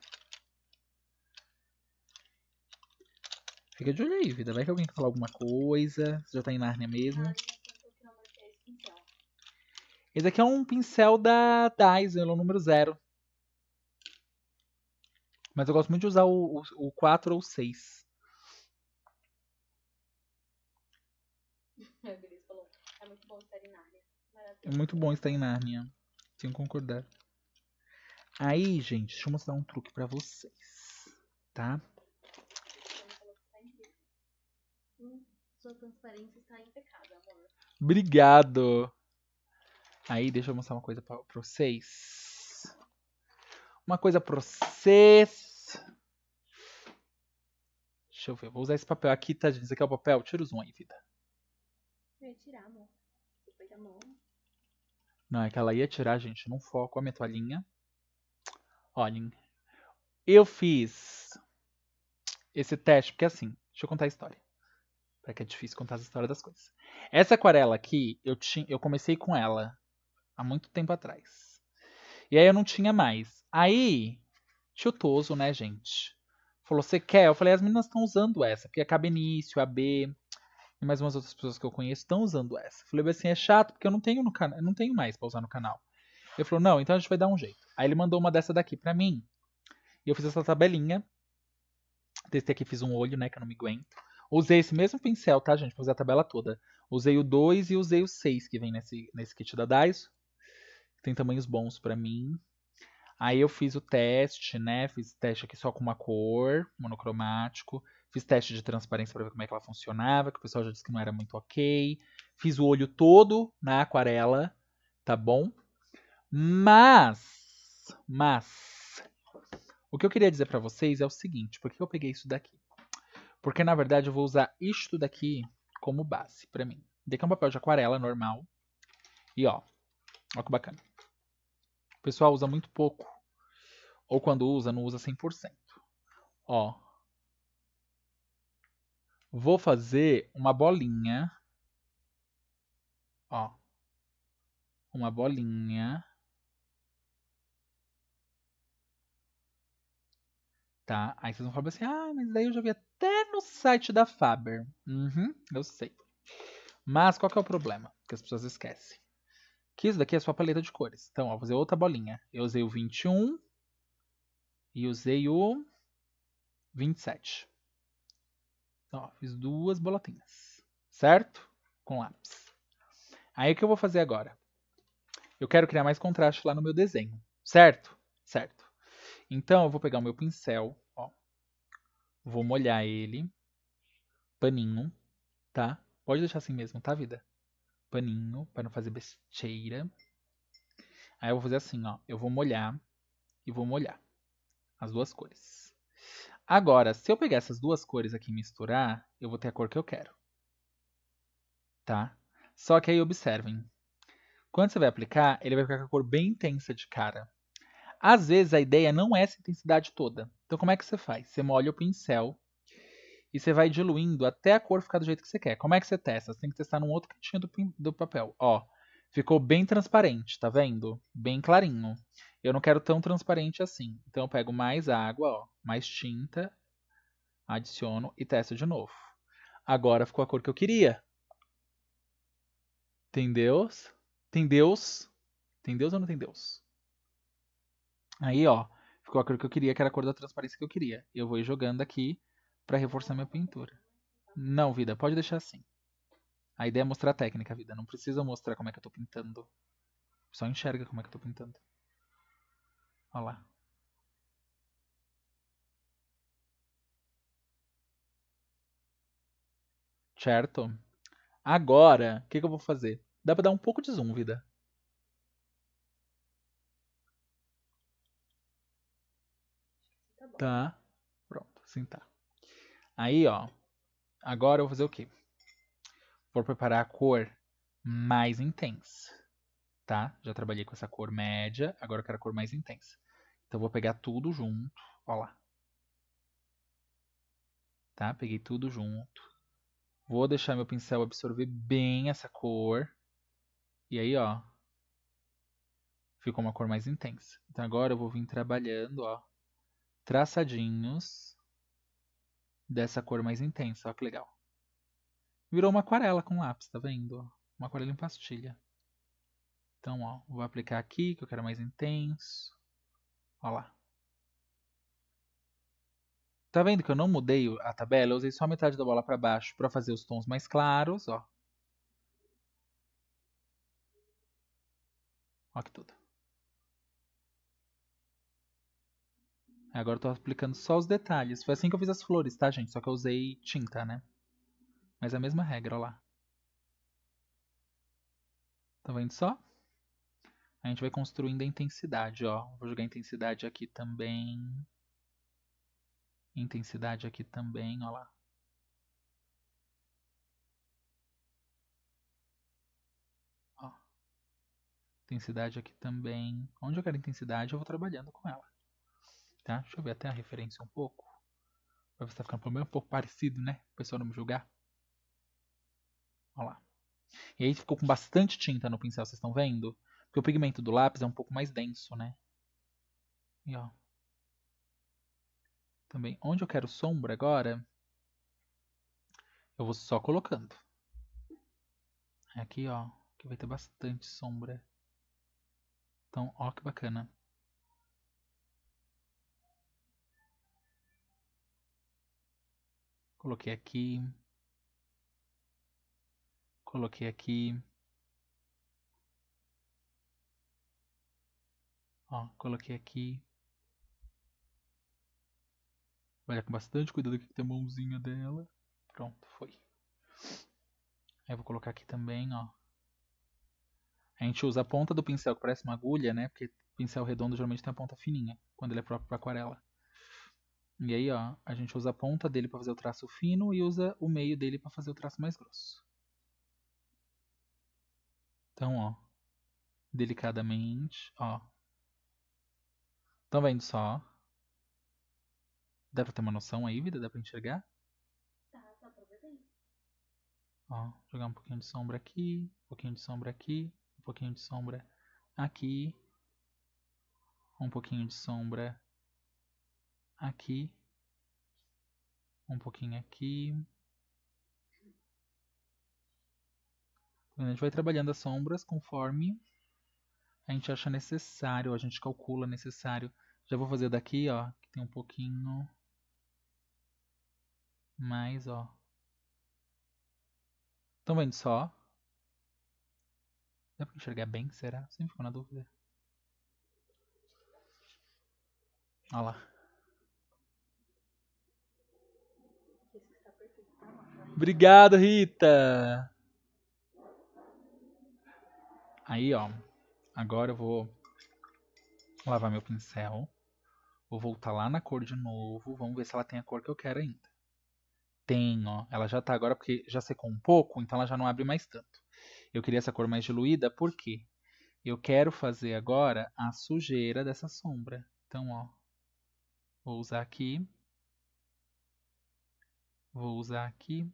Fica de olho aí, vida. Vai que alguém falar alguma coisa. Você já tá em Nárnia mesmo. Esse aqui é um pincel da Dyson, é o número 0. Mas eu gosto muito de usar o, 4 ou é o 6. É muito bom estar em Nárnia. É muito bom estar em Nárnia. Tenho que concordar. Aí, gente, deixa eu mostrar um truque pra vocês. Tá? Hum, sua transparência está impecável, amor. Obrigado. Aí, deixa eu mostrar uma coisa pra, pra vocês. Uma coisa pra vocês. Deixa eu ver, vou usar esse papel aqui, tá, gente? Esse aqui é o papel. Tira o zoom aí, vida. Eu ia tirar, amor. Depois a mão. Não, é que ela ia tirar, gente. Não foco a minha toalhinha. Olhem. Eu fiz esse teste, porque assim, deixa eu contar a história. Pra que é difícil contar as histórias das coisas. Essa aquarela aqui, eu, tinha, eu comecei com ela há muito tempo atrás. E aí eu não tinha mais. Aí, chutoso, né, gente? Falou, você quer? Eu falei, as meninas estão usando essa, porque a Cabinício, a B e mais umas outras pessoas que eu conheço estão usando essa. Eu falei assim, é chato, porque eu não tenho no canal, não tenho mais para usar no canal. Ele falou, não, então a gente vai dar um jeito. Aí ele mandou uma dessa daqui para mim. E eu fiz essa tabelinha. Testei aqui, fiz um olho, né, que eu não me aguento. Usei esse mesmo pincel, tá, gente? Pra fazer a tabela toda. Usei o 2 e usei o 6 que vem nesse, nesse kit da DAISO tem tamanhos bons para mim. Aí eu fiz o teste, né? Fiz teste aqui só com uma cor, monocromático. Fiz teste de transparência para ver como é que ela funcionava, que o pessoal já disse que não era muito ok. Fiz o olho todo na aquarela, tá bom? Mas, mas, o que eu queria dizer para vocês é o seguinte: por que eu peguei isso daqui? Porque na verdade eu vou usar isto daqui como base para mim. Daqui é um papel de aquarela normal. E ó, olha que bacana. O pessoal usa muito pouco. Ou quando usa, não usa 100%. Ó. Vou fazer uma bolinha. Ó. Uma bolinha. Tá? Aí vocês vão falar assim, ah, mas daí eu já vi até no site da Faber. Uhum, eu sei. Mas qual que é o problema que as pessoas esquecem? que isso daqui é a sua paleta de cores. Então, vou fazer outra bolinha. Eu usei o 21 e usei o 27. Então, ó, fiz duas bolotinhas, certo? Com lápis. Aí, o que eu vou fazer agora? Eu quero criar mais contraste lá no meu desenho, certo? Certo. Então, eu vou pegar o meu pincel, ó, vou molhar ele, paninho, tá? Pode deixar assim mesmo, tá, vida? paninho para não fazer besteira. Aí eu vou fazer assim, ó. Eu vou molhar e vou molhar as duas cores. Agora, se eu pegar essas duas cores aqui e misturar, eu vou ter a cor que eu quero. Tá? Só que aí observem. Quando você vai aplicar, ele vai ficar com a cor bem intensa de cara. Às vezes a ideia não é essa intensidade toda. Então como é que você faz? Você molha o pincel e você vai diluindo até a cor ficar do jeito que você quer. Como é que você testa? Você tem que testar num outro cantinho do, do papel. Ó, ficou bem transparente, tá vendo? Bem clarinho. Eu não quero tão transparente assim. Então eu pego mais água, ó, mais tinta, adiciono e testo de novo. Agora ficou a cor que eu queria. Tem Deus? Tem Deus? Tem Deus ou não tem Deus? Aí, ó, ficou a cor que eu queria, que era a cor da transparência que eu queria. Eu vou jogando aqui para reforçar minha pintura. Não, vida, pode deixar assim. A ideia é mostrar a técnica, vida. Não precisa mostrar como é que eu tô pintando. Só enxerga como é que eu tô pintando. Olha lá. Certo? Agora, o que, que eu vou fazer? Dá pra dar um pouco de zoom, vida. Tá. tá. Pronto, assim tá. Aí, ó. Agora eu vou fazer o quê? Vou preparar a cor mais intensa, tá? Já trabalhei com essa cor média, agora eu quero a cor mais intensa. Então, eu vou pegar tudo junto, ó lá. Tá? Peguei tudo junto. Vou deixar meu pincel absorver bem essa cor. E aí, ó. Ficou uma cor mais intensa. Então, agora eu vou vir trabalhando, ó. Traçadinhos dessa cor mais intensa. Olha que legal. Virou uma aquarela com lápis, tá vendo? Uma aquarela em pastilha. Então, ó, vou aplicar aqui, que eu quero mais intenso. Olha lá. Tá vendo que eu não mudei a tabela? Eu usei só metade da bola para baixo para fazer os tons mais claros, ó. Olha que tudo. Agora eu tô aplicando só os detalhes. Foi assim que eu fiz as flores, tá, gente? Só que eu usei tinta, né? Mas é a mesma regra, ó lá. Tá vendo só? A gente vai construindo a intensidade, ó. Vou jogar intensidade aqui também. Intensidade aqui também, ó lá. Ó. Intensidade aqui também. Onde eu quero intensidade, eu vou trabalhando com ela tá? Deixa eu ver até a referência um pouco. Pra você tá ficando pelo menos um pouco parecido, né? O pessoal não me julgar. Olha lá. E aí ficou com bastante tinta no pincel, vocês estão vendo? Porque o pigmento do lápis é um pouco mais denso, né? E ó. Também, onde eu quero sombra agora, eu vou só colocando. Aqui, ó, que vai ter bastante sombra. Então, ó que bacana. Coloquei aqui. Coloquei aqui. Ó, coloquei aqui. Olha com bastante cuidado aqui que tem a mãozinha dela. Pronto, foi. Aí eu vou colocar aqui também, ó. A gente usa a ponta do pincel que parece uma agulha, né? Porque pincel redondo geralmente tem a ponta fininha, quando ele é próprio para aquarela. E aí, ó, a gente usa a ponta dele para fazer o traço fino e usa o meio dele para fazer o traço mais grosso. Então, ó, delicadamente, ó. Estão vendo só? Dá pra ter uma noção aí, vida? Dá pra enxergar? Tá, dá pra ver bem. Ó, jogar um pouquinho de sombra aqui, um pouquinho de sombra aqui, um pouquinho de sombra aqui, um pouquinho de sombra aqui, um pouquinho aqui. A gente vai trabalhando as sombras conforme a gente acha necessário, a gente calcula necessário. Já vou fazer daqui, ó, que tem um pouquinho mais, ó. Estão vendo só? Dá pra enxergar bem, será? Sempre ficou na dúvida. Olha lá. Obrigado, Rita. Aí, ó. Agora eu vou lavar meu pincel. Vou voltar lá na cor de novo. Vamos ver se ela tem a cor que eu quero ainda. Tem, ó. Ela já tá agora porque já secou um pouco, então ela já não abre mais tanto. Eu queria essa cor mais diluída, por quê? Eu quero fazer agora a sujeira dessa sombra. Então, ó. Vou usar aqui. Vou usar aqui.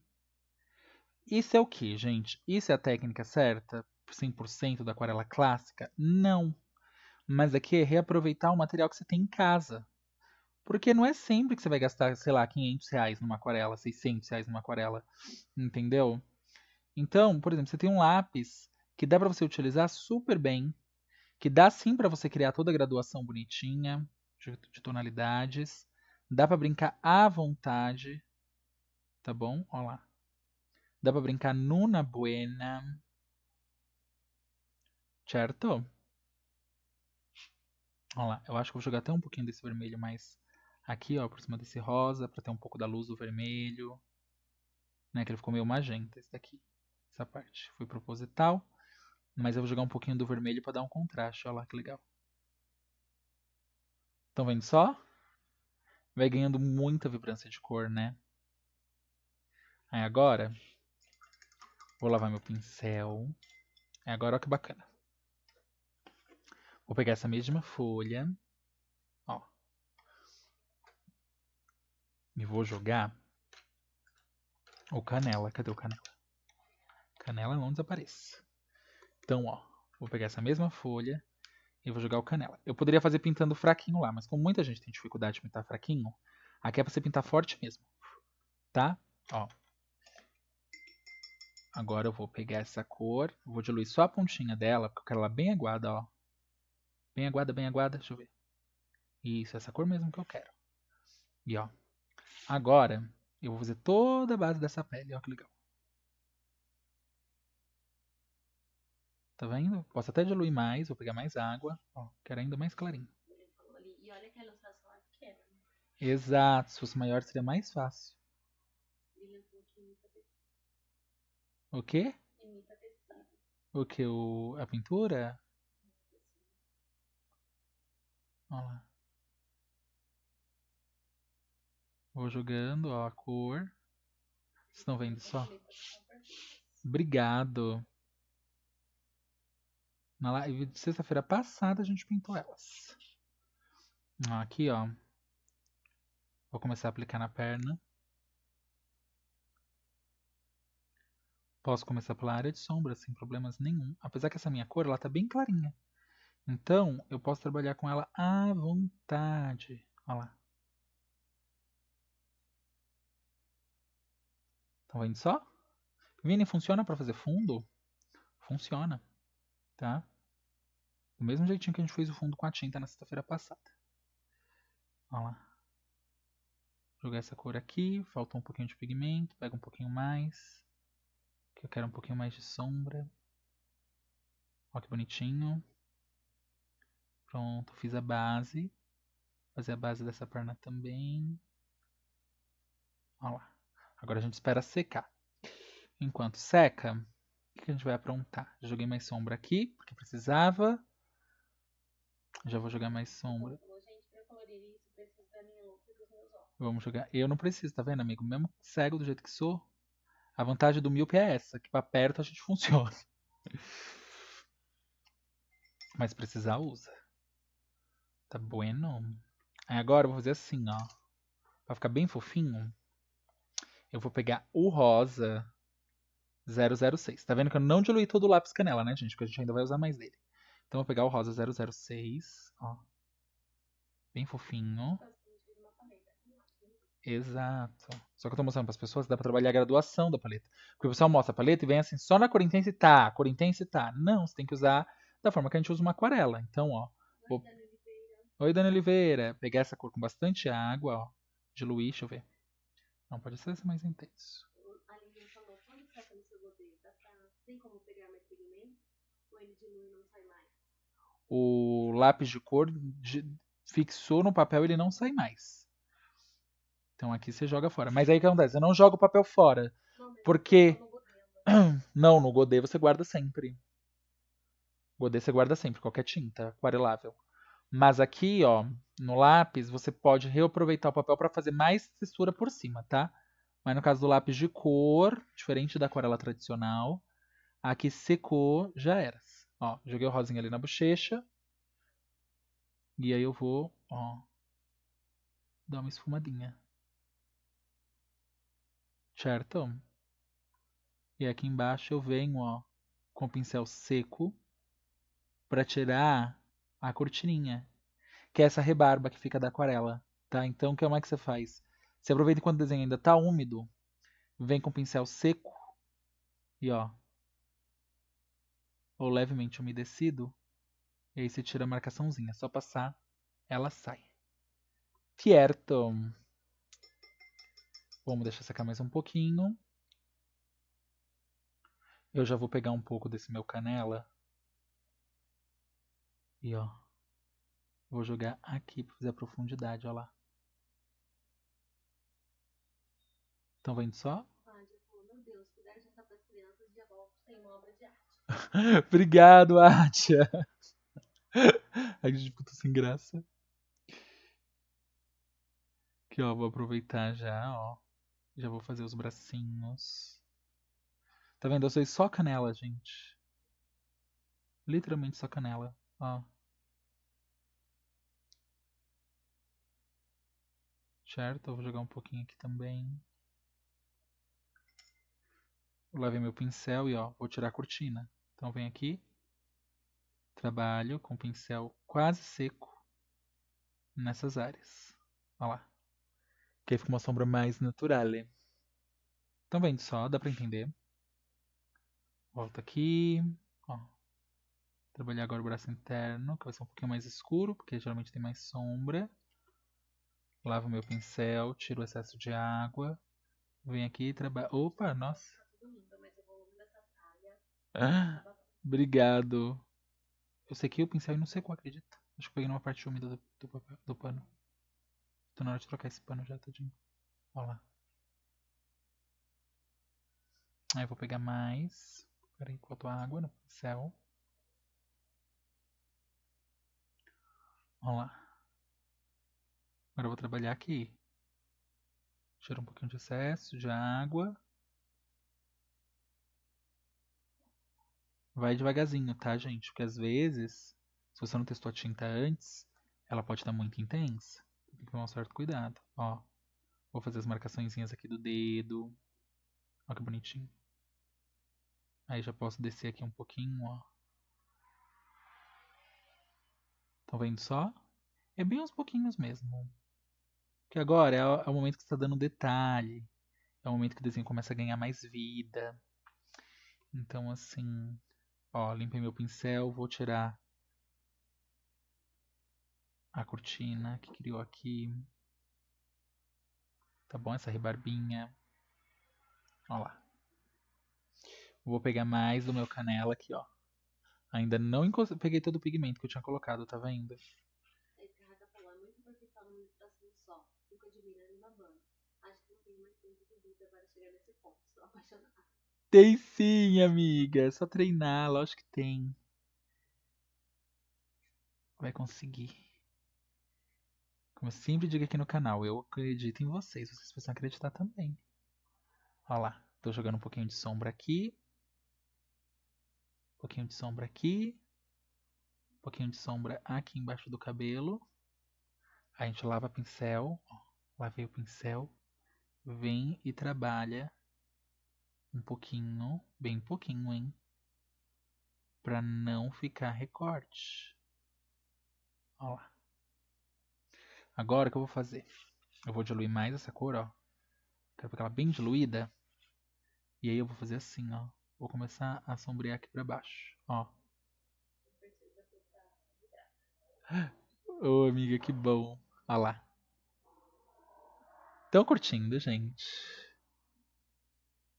Isso é o que, gente? Isso é a técnica certa? 100% da aquarela clássica? Não. Mas aqui é reaproveitar o material que você tem em casa. Porque não é sempre que você vai gastar, sei lá, 500 reais numa aquarela, 600 reais numa aquarela, entendeu? Então, por exemplo, você tem um lápis que dá para você utilizar super bem, que dá sim para você criar toda a graduação bonitinha de, de tonalidades, dá para brincar à vontade, tá bom? Olha lá. Dá pra brincar nuna buena. Certo? Olha lá, eu acho que vou jogar até um pouquinho desse vermelho mais aqui, ó, por cima desse rosa, pra ter um pouco da luz do vermelho. Né, que ele ficou meio magenta, esse daqui. Essa parte foi proposital. Mas eu vou jogar um pouquinho do vermelho pra dar um contraste, olha lá que legal. Estão vendo só? Vai ganhando muita vibrância de cor, né? Aí agora, Vou lavar meu pincel. É, agora, olha que bacana. Vou pegar essa mesma folha. Ó. E vou jogar o canela. Cadê o canela? Canela não desaparece. Então, ó. Vou pegar essa mesma folha e vou jogar o canela. Eu poderia fazer pintando fraquinho lá, mas como muita gente tem dificuldade de pintar fraquinho, aqui é pra você pintar forte mesmo. Tá? Ó. Agora eu vou pegar essa cor, vou diluir só a pontinha dela, porque eu quero ela bem aguada, ó. Bem aguada, bem aguada, deixa eu ver. Isso, essa cor mesmo que eu quero. E ó, agora eu vou fazer toda a base dessa pele, ó que legal. Tá vendo? Posso até diluir mais, vou pegar mais água, ó, quero ainda mais clarinho. E olha que a ilustração é pequena. Né? Exato, se fosse maior seria mais fácil. O quê? O que? O... A pintura? Olha lá. Vou jogando, ó, a cor. Vocês estão vendo só? Obrigado. Na live de sexta-feira passada a gente pintou elas. Aqui, ó. Vou começar a aplicar na perna. Posso começar pela área de sombra sem problemas nenhum, apesar que essa minha cor ela está bem clarinha. Então, eu posso trabalhar com ela à vontade. Olha lá. Estão tá vendo só? Vini, funciona para fazer fundo? Funciona, tá? Do mesmo jeitinho que a gente fez o fundo com a tinta na sexta-feira passada. Olha lá. Jogar essa cor aqui, falta um pouquinho de pigmento, pega um pouquinho mais. Que eu quero um pouquinho mais de sombra. Olha que bonitinho. Pronto, fiz a base. Fazer a base dessa perna também. Olha lá. Agora a gente espera secar. Enquanto seca, o que a gente vai aprontar? Joguei mais sombra aqui, porque precisava. Já vou jogar mais sombra. Vamos jogar. Eu não preciso, tá vendo, amigo? Mesmo cego do jeito que sou, a vantagem do míope é essa, que para perto a gente funciona. Mas precisar, usa. Tá bueno. Aí agora eu vou fazer assim, ó. Pra ficar bem fofinho, eu vou pegar o rosa 006. Tá vendo que eu não diluí todo o lápis canela, né, gente? Porque a gente ainda vai usar mais dele. Então eu vou pegar o rosa 006, ó. Bem fofinho. Exato. Só que eu tô mostrando para as pessoas que dá para trabalhar a graduação da paleta. Porque o pessoal mostra a paleta e vem assim, só na corintense tá, corintense tá. Não, você tem que usar da forma que a gente usa uma aquarela. Então, ó. Vou... Oi, Dani Oliveira. Pegar essa cor com bastante água, ó. Diluir, deixa eu ver. Não, pode ser mais intenso. A falou, quando está no seu tem como pegar mais pigmento? Ou ele dilui e não sai mais? O lápis de cor de... fixou no papel, ele não sai mais. Então aqui você joga fora. Mas aí o que acontece? Eu não jogo o papel fora. Porque. Né? Não, no Godet você guarda sempre. Godet você guarda sempre, qualquer tinta aquarelável. Mas aqui, ó, no lápis, você pode reaproveitar o papel para fazer mais textura por cima, tá? Mas no caso do lápis de cor, diferente da aquarela tradicional, aqui secou, já era. Ó, joguei o rosinha ali na bochecha. E aí eu vou, ó, dar uma esfumadinha certo? E aqui embaixo eu venho, ó, com o pincel seco para tirar a cortininha, que é essa rebarba que fica da aquarela, tá? Então, como é que você faz? Você aproveita enquanto o desenho ainda tá úmido, vem com o pincel seco e ó, ou levemente umedecido, e aí você tira a marcaçãozinha, só passar, ela sai. Certo. Vamos deixar secar mais um pouquinho. Eu já vou pegar um pouco desse meu canela. E ó, vou jogar aqui para fazer a profundidade, ó lá. Estão vendo só? Obrigado, Atia. Ai, gente puta sem graça. Aqui, ó, vou aproveitar já, ó. Já vou fazer os bracinhos. Tá vendo? Eu usei só canela, gente. Literalmente só canela. Ó. Certo, eu vou jogar um pouquinho aqui também. Vou lavar meu pincel e ó, vou tirar a cortina. Então vem aqui. Trabalho com o pincel quase seco nessas áreas. Olha lá. Porque fica uma sombra mais natural. Estão vendo só? Dá pra entender? Volta aqui. Ó. Trabalhar agora o braço interno, que vai ser um pouquinho mais escuro, porque geralmente tem mais sombra. Lavo meu pincel, tiro o excesso de água. Venho aqui e trabalho. Opa, nossa! Tá ah, tá obrigado. Eu sei que o pincel e não secou, acredito. Acho que peguei numa parte úmida do, do, do pano. Tá na hora de trocar esse pano já, tadinho. Ó lá. Aí eu vou pegar mais. Peraí, enquanto a água no pincel. Ó lá. Agora eu vou trabalhar aqui. Tira um pouquinho de excesso de água. Vai devagarzinho, tá, gente? Porque às vezes, se você não testou a tinta antes, ela pode estar muito intensa. Tem que tomar um certo cuidado. Ó, vou fazer as marcaçõezinhas aqui do dedo. Ó que bonitinho. Aí já posso descer aqui um pouquinho, ó. Estão vendo só? É bem uns pouquinhos mesmo. Porque agora é o, é o momento que está dando detalhe. É o momento que o desenho começa a ganhar mais vida. Então, assim, ó, limpei meu pincel, vou tirar a cortina que criou aqui. Tá bom? Essa rebarbinha. Ó lá. Vou pegar mais do meu canela aqui, ó. Ainda não peguei todo o pigmento que eu tinha colocado, é, tá vendo? Tá tem sim, amiga. É só treinar, lógico que tem. Vai conseguir. Como eu sempre digo aqui no canal, eu acredito em vocês, vocês precisam acreditar também. Olha lá, estou jogando um pouquinho de sombra aqui. Um pouquinho de sombra aqui. Um pouquinho de sombra aqui embaixo do cabelo. A gente lava pincel, ó, lavei o pincel, vem e trabalha um pouquinho, bem pouquinho, hein? Para não ficar recorte. Olha lá. Agora o que eu vou fazer? Eu vou diluir mais essa cor, ó. Quero ficar ela bem diluída. E aí eu vou fazer assim, ó. Vou começar a sombrear aqui pra baixo, ó. Ô, oh, amiga, que bom. Olha lá. Tão curtindo, gente?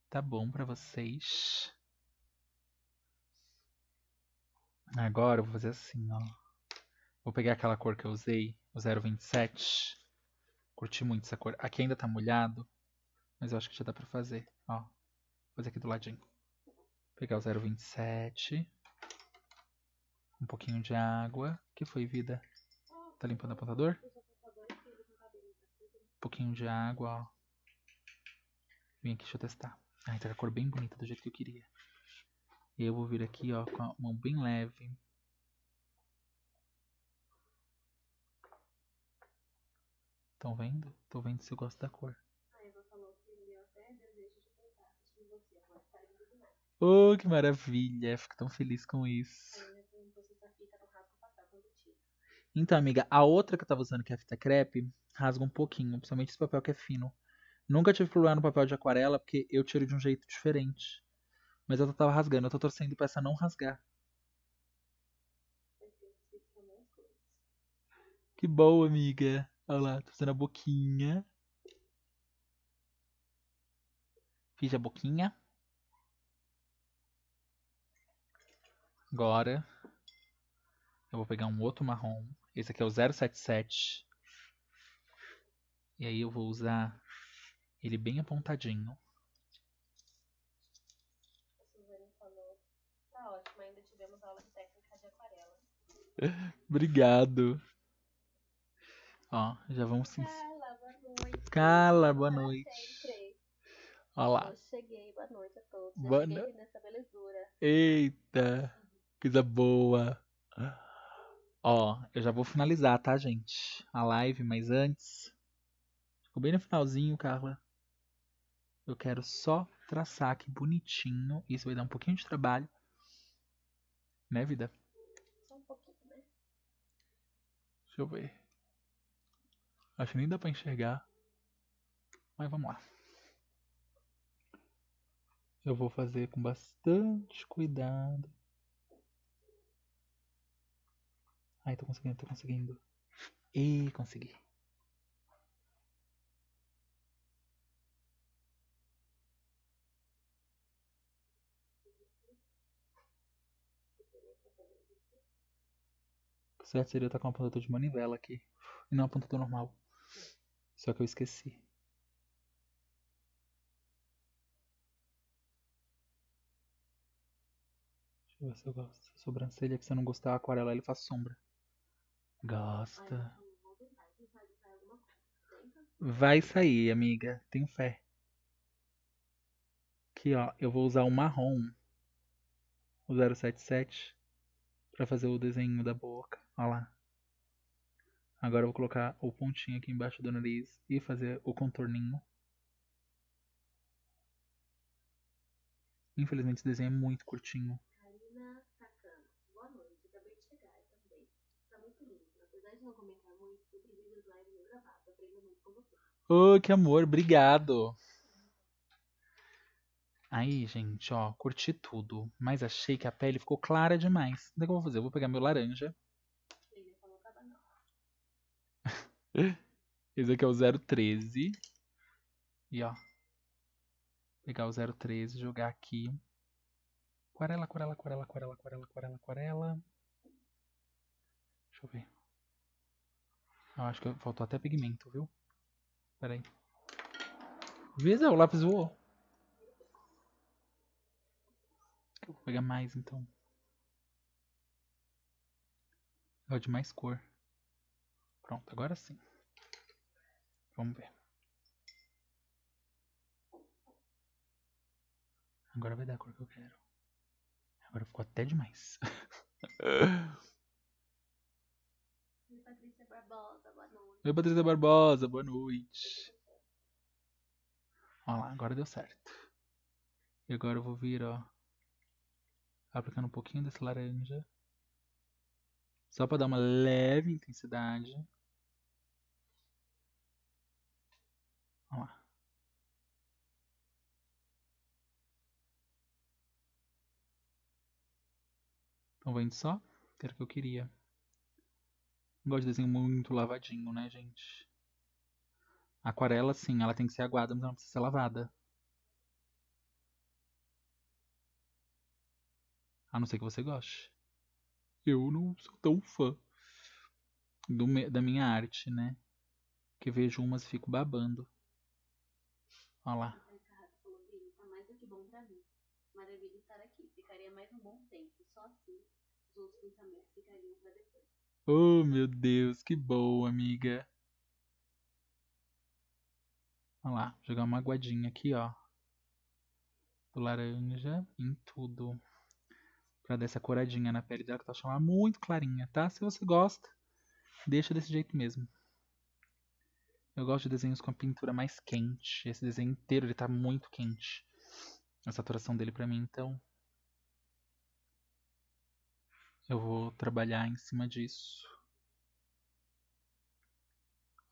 Tá bom pra vocês? Agora eu vou fazer assim, ó. Vou pegar aquela cor que eu usei 0,27. Curti muito essa cor. Aqui ainda tá molhado, mas eu acho que já dá pra fazer. Ó, fazer aqui do ladinho. Pegar o 0,27. Um pouquinho de água. que foi, vida? Tá limpando o apontador? Um pouquinho de água, ó. Vem aqui, deixa eu testar. Ai, tá com a cor bem bonita, do jeito que eu queria. E eu vou vir aqui, ó, com a mão bem leve. Estão vendo? Tô vendo se gosta da cor. A Eva falou que até desejo de você. Oh, que maravilha. Fico tão feliz com isso. Então, amiga, a outra que eu tava usando, que é a fita crepe, rasga um pouquinho. Principalmente esse papel que é fino. Nunca tive problema no papel de aquarela, porque eu tiro de um jeito diferente. Mas eu tava rasgando, eu tô torcendo pra essa não rasgar. Que bom, amiga. Olha lá, tô fazendo a boquinha. Fiz a boquinha. Agora eu vou pegar um outro marrom. Esse aqui é o 077. E aí eu vou usar ele bem apontadinho. A Suzane falou. Tá ótimo, ainda tivemos aula técnica de aquarela. Obrigado. Ó, já vamos sim. Cala, boa noite. Cala, boa noite. Olha lá. Eu cheguei, boa noite a todos. Boa no... nessa belezura. Eita, coisa boa. Ó, eu já vou finalizar, tá, gente? A live, mas antes. Ficou bem no finalzinho, Carla. Eu quero só traçar aqui bonitinho. Isso vai dar um pouquinho de trabalho. Né, vida? Só um pouquinho, né? Deixa eu ver. Acho que nem dá pra enxergar. Mas vamos lá. Eu vou fazer com bastante cuidado. Ai, tô conseguindo, tô conseguindo. E consegui. O certo seria eu estar com uma apontador de manivela aqui. E não um apontador normal. Só que eu esqueci. Deixa eu ver se eu gosto. Sobrancelha, que se eu não gostar, aquarela ele faz sombra. Gosta. Vai sair, amiga. Tenho fé. Aqui, ó. Eu vou usar o marrom. O 077. Pra fazer o desenho da boca. Olha lá. Agora eu vou colocar o pontinho aqui embaixo do nariz e fazer o contorninho. Infelizmente esse desenho é muito curtinho. Karina Takano, boa noite, acabei de chegar também. Tá muito lindo. Apesar de não comentar muito, vi lives no gravado, aprendo muito com você. Oh, que amor, obrigado. Aí, gente, ó, curti tudo, mas achei que a pele ficou clara demais. o que é eu vou fazer? Eu vou pegar meu laranja Esse aqui é o 013. E ó. Pegar o 013, jogar aqui. Aquarela, aquarela, aquarela, aquarela, aquarela, aquarela, aquarela. Deixa eu ver. Eu acho que faltou até pigmento, viu? Pera aí. Visa, o lápis voou. Eu vou pegar mais então. é de mais cor. Pronto, agora sim. Vamos ver. Agora vai dar a cor que eu quero. Agora ficou até demais. Oi, Patrícia Barbosa, boa noite. Oi, Patrícia Barbosa, boa noite. Olha lá, agora deu certo. E agora eu vou vir, ó. Aplicando um pouquinho desse laranja. Só para dar uma leve intensidade. Vamos lá. Estão vendo só? era o que eu queria. Não gosto de desenho muito lavadinho, né, gente? Aquarela, sim, ela tem que ser aguada, mas ela não precisa ser lavada. A não ser que você goste. Eu não sou tão fã do, da minha arte, né? Que vejo umas e fico babando. Olá. Tá mais do que bom mim. Maravilha estar aqui. Ficaria mais um bom tempo. Só assim os outros pensamentos ficariam depois. Oh, meu Deus, que boa, amiga. Olha lá, jogar uma aguadinha aqui, ó. Do laranja em tudo. Pra dar essa coradinha na pele dela, que tá achando muito clarinha, tá? Se você gosta, deixa desse jeito mesmo. Eu gosto de desenhos com a pintura mais quente. Esse desenho inteiro ele tá muito quente. A saturação dele para mim, então. Eu vou trabalhar em cima disso.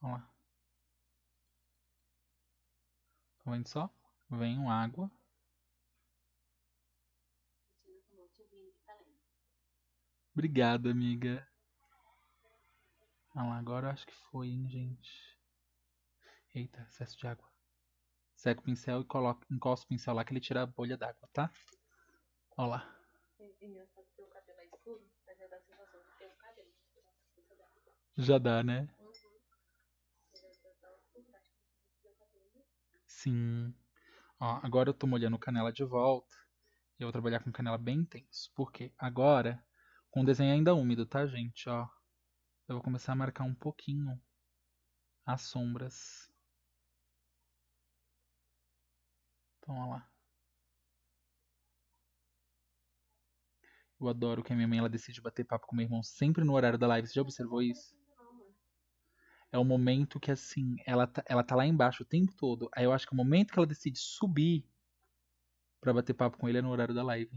Vamos lá. Tá vendo só? Vem água. Obrigado, amiga. Ah lá, agora acho que foi, hein, gente. Eita, excesso de água. Seca o pincel e coloca, encosta o pincel lá que ele tira a bolha d'água, tá? Ó lá. É é é Já dá, né? Sim. Ó, agora eu tô molhando canela de volta. E eu vou trabalhar com canela bem intenso. Porque agora, com o desenho ainda úmido, tá, gente? Ó, eu vou começar a marcar um pouquinho as sombras. Então, olha lá. Eu adoro que a minha mãe ela decide bater papo com meu irmão sempre no horário da live. Você já observou isso? É o momento que, assim, ela tá, ela tá lá embaixo o tempo todo. Aí eu acho que o momento que ela decide subir para bater papo com ele é no horário da live.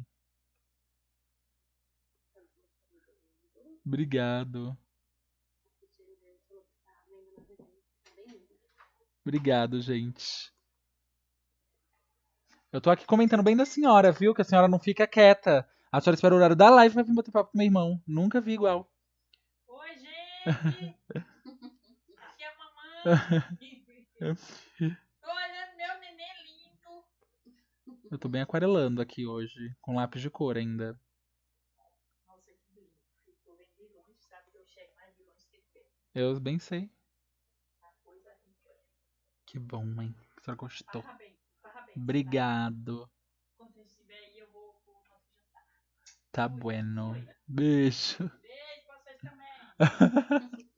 Obrigado. Obrigado, gente. Eu tô aqui comentando bem da senhora, viu? Que a senhora não fica quieta. A senhora espera o horário da live pra vir bater papo com meu irmão. Nunca vi igual. Oi, gente! aqui é a mamãe. tô olhando meu neném é lindo. Eu tô bem aquarelando aqui hoje, com lápis de cor ainda. Nossa, que lindo. Tô bem de longe, sabe que eu chego mais de longe que ele Eu bem sei. A coisa rica. Que bom, mãe. A senhora gostou. Parabéns. Obrigado. Tá? Quando você estiver aí, eu vou jantar. Tá bueno. Beijo. Beijo também.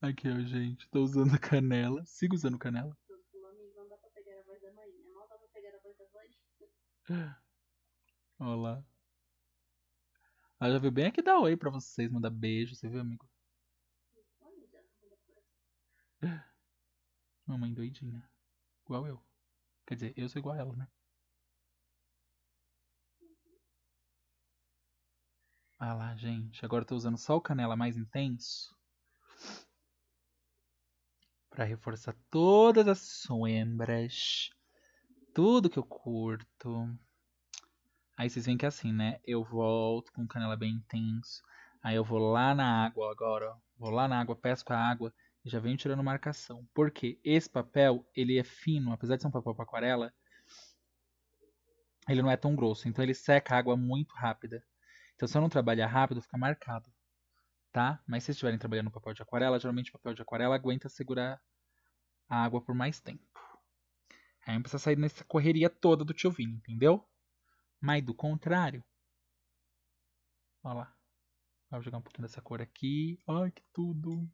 Aqui, ó, gente. Tô usando canela. Sigo usando canela. não dá pra pegar a voz da mãe. Não dá pra pegar a voz da mãe. Olá. Ela já viu bem aqui dar oi pra vocês, mandar beijo, você viu, amigo? Mamãe doidinha. Igual eu. Quer dizer, eu sou igual a ela, né? Ah lá, gente. Agora eu tô usando só o canela mais intenso. Pra reforçar todas as sombras. Tudo que eu curto. Aí vocês veem que é assim, né? Eu volto com canela bem intenso. Aí eu vou lá na água agora, ó. Vou lá na água, pesco a água já venho tirando marcação. Porque esse papel, ele é fino, apesar de ser um papel para aquarela, ele não é tão grosso, então ele seca a água muito rápida. Então se eu não trabalhar rápido, fica marcado, tá? Mas se vocês estiverem trabalhando no papel de aquarela, geralmente o papel de aquarela aguenta segurar a água por mais tempo. Aí não precisa sair nessa correria toda do tio Vini, entendeu? Mas do contrário, olha lá. Vou jogar um pouquinho dessa cor aqui. Ai, que tudo!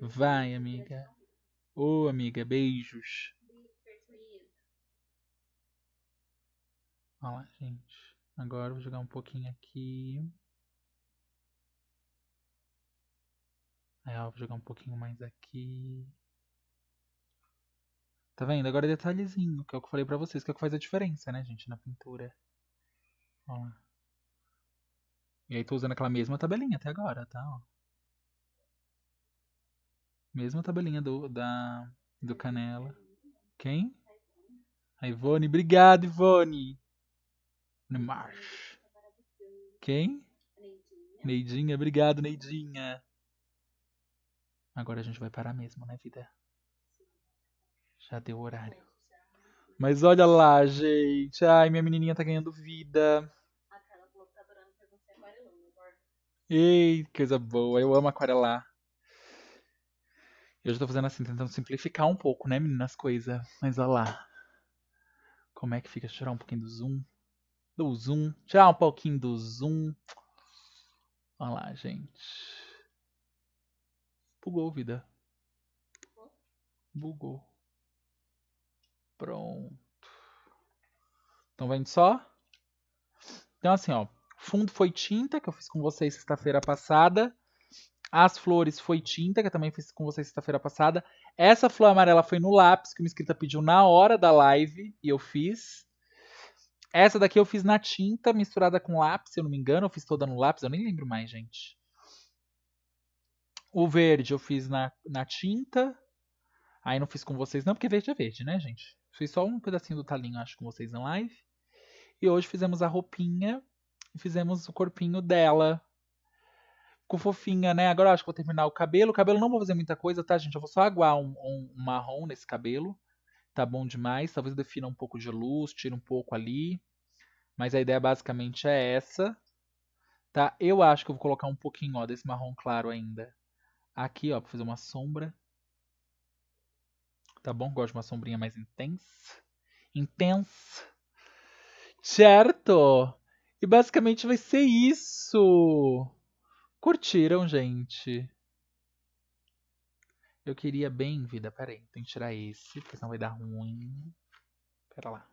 Vai, amiga. Ô, oh, amiga, beijos. Olha lá, gente. Agora vou jogar um pouquinho aqui. Aí, ó, vou jogar um pouquinho mais aqui. Tá vendo? Agora é detalhezinho, que é o que eu falei pra vocês, que é o que faz a diferença, né, gente, na pintura. Olha lá. E aí tô usando aquela mesma tabelinha até agora, tá? Ó. Mesma tabelinha do, da, do Canela. Quem? A Ivone. Obrigado, Ivone. No March. Quem? Neidinha. Obrigado, Neidinha. Agora a gente vai parar mesmo, né, vida? Já deu o horário. Mas olha lá, gente. Ai, minha menininha tá ganhando vida. Ei, coisa boa. Eu amo aquarelar. Eu já tô fazendo assim, tentando simplificar um pouco, né, meninas, coisa. Mas olha lá. Como é que fica? Tirar um pouquinho do zoom. Do zoom. Tirar um pouquinho do zoom. Olha lá, gente. Bugou, vida. Bugou. Pronto. Estão vendo só? Então, assim, ó. Fundo foi tinta, que eu fiz com vocês sexta-feira passada. As Flores foi tinta, que eu também fiz com vocês sexta-feira passada. Essa flor amarela foi no lápis, que uma inscrita pediu na hora da live, e eu fiz. Essa daqui eu fiz na tinta, misturada com lápis, se eu não me engano. Eu fiz toda no lápis, eu nem lembro mais, gente. O verde eu fiz na, na tinta. Aí não fiz com vocês não, porque verde é verde, né, gente? Fiz só um pedacinho do talinho, acho, com vocês na live. E hoje fizemos a roupinha e fizemos o corpinho dela, ficou fofinha, né? Agora eu acho que vou terminar o cabelo. O cabelo não vou fazer muita coisa, tá, gente? Eu vou só aguar um, um, um marrom nesse cabelo. Tá bom demais. Talvez defina um pouco de luz, tire um pouco ali. Mas a ideia basicamente é essa. Tá? Eu acho que eu vou colocar um pouquinho ó, desse marrom claro ainda. Aqui, ó, pra fazer uma sombra. Tá bom? Gosto de uma sombrinha mais intensa. Intensa. Certo? E basicamente vai ser isso. Curtiram, gente? Eu queria bem, vida. Peraí, tem que tirar esse, porque senão vai dar ruim. Pera lá.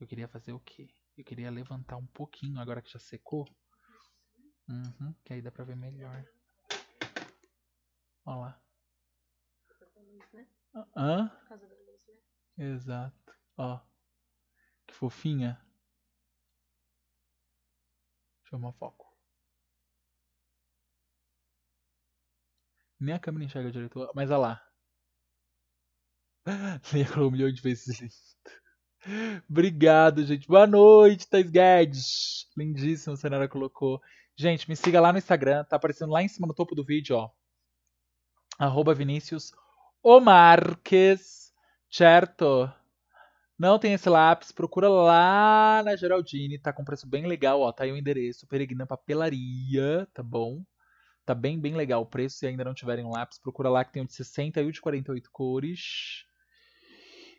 Eu queria fazer o quê? Eu queria levantar um pouquinho agora que já secou. Uhum, que aí dá pra ver melhor. Olha lá. Hã? Exato. Ó. Que fofinha. Chama foco. Nem a câmera enxerga direito, mas olha lá. Leia falou um milhão de vezes lindo. Obrigado, gente. Boa noite, Thais Guedes. Lindíssimo, a Senhora colocou. Gente, me siga lá no Instagram, tá aparecendo lá em cima no topo do vídeo, ó. Arroba Vinícius Omarques, certo? Não tem esse lápis, procura lá na Geraldine, tá com preço bem legal, ó. Tá aí o endereço, Peregrina Papelaria, tá bom? Tá bem, bem legal o preço. Se ainda não tiverem um lápis, procura lá que tem o de 60 e o de 48 cores.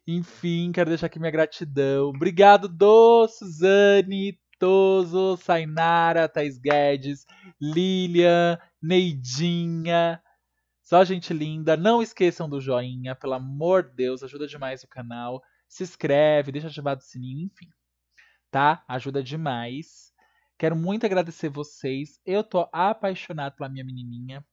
Enfim, quero deixar aqui minha gratidão. Obrigado, do Suzane, Toso, Sainara, Thais Guedes, Lilian, Neidinha. Só gente linda. Não esqueçam do joinha, pelo amor de Deus, ajuda demais o canal. Se inscreve, deixa ativado o sininho, enfim. Tá? Ajuda demais. Quero muito agradecer vocês. Eu tô apaixonado pela minha menininha.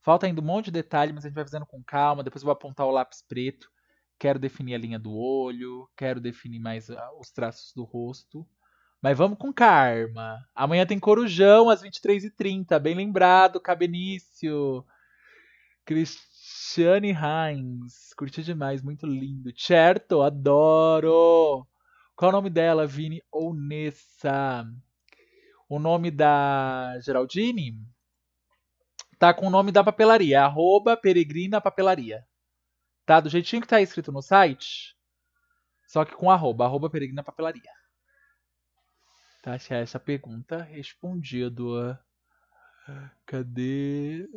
Falta ainda um monte de detalhe, mas a gente vai fazendo com calma. Depois eu vou apontar o lápis preto. Quero definir a linha do olho, quero definir mais ah, os traços do rosto. Mas vamos com karma. Amanhã tem Corujão às 23h30. Bem lembrado, Cabenício. Cristiane Heinz. Curti demais, muito lindo. Certo, adoro. Qual é o nome dela, Vini ou Nessa? o nome da Geraldine tá com o nome da papelaria, arroba peregrina papelaria. Tá? Do jeitinho que tá escrito no site, só que com arroba, arroba peregrina papelaria. Tá? Acho que é essa pergunta respondido. Cadê?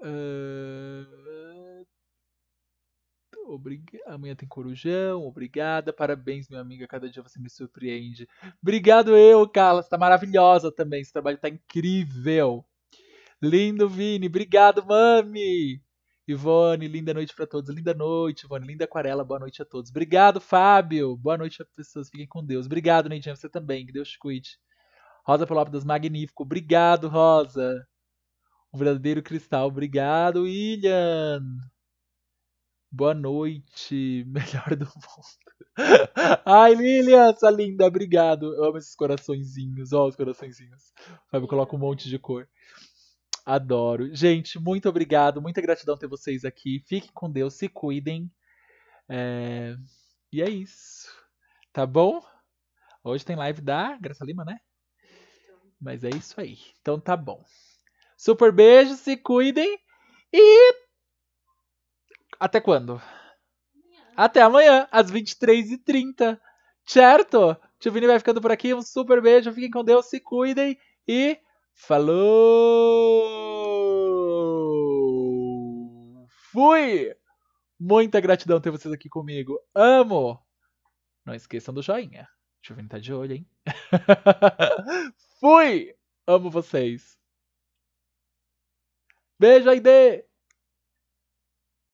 Uh, Amanhã tem corujão, obrigada. Parabéns, minha amiga. Cada dia você me surpreende. Obrigado eu, Carla. Você tá maravilhosa também. Esse trabalho tá incrível. Lindo, Vini. Obrigado, mami. Ivone, linda noite para todos. Linda noite, Ivone. Linda aquarela. Boa noite a todos. Obrigado, Fábio. Boa noite a pessoas. Fiquem com Deus. Obrigado, Neidinha. Você também. Que Deus te cuide. Rosa Pelópidas, magnífico. Obrigado, Rosa. Um verdadeiro cristal. Obrigado, William. Boa noite, melhor do mundo. Ai, Lilian, essa linda, obrigado. Eu amo esses coraçõezinhos, ó, os coraçõezinhos. Sabe, eu um monte de cor. Adoro. Gente, muito obrigado, muita gratidão ter vocês aqui. Fiquem com Deus, se cuidem. É... E é isso. Tá bom? Hoje tem live da Graça Lima, né? Mas é isso aí. Então tá bom. Super beijo, se cuidem e até quando? Até amanhã, às 23h30. Certo? Tio Vini vai ficando por aqui. Um super beijo. Fiquem com Deus, se cuidem e falou! Fui! Muita gratidão ter vocês aqui comigo. Amo! Não esqueçam do joinha. Tio Vini tá de olho, hein? Fui! Amo vocês. Beijo, Aide!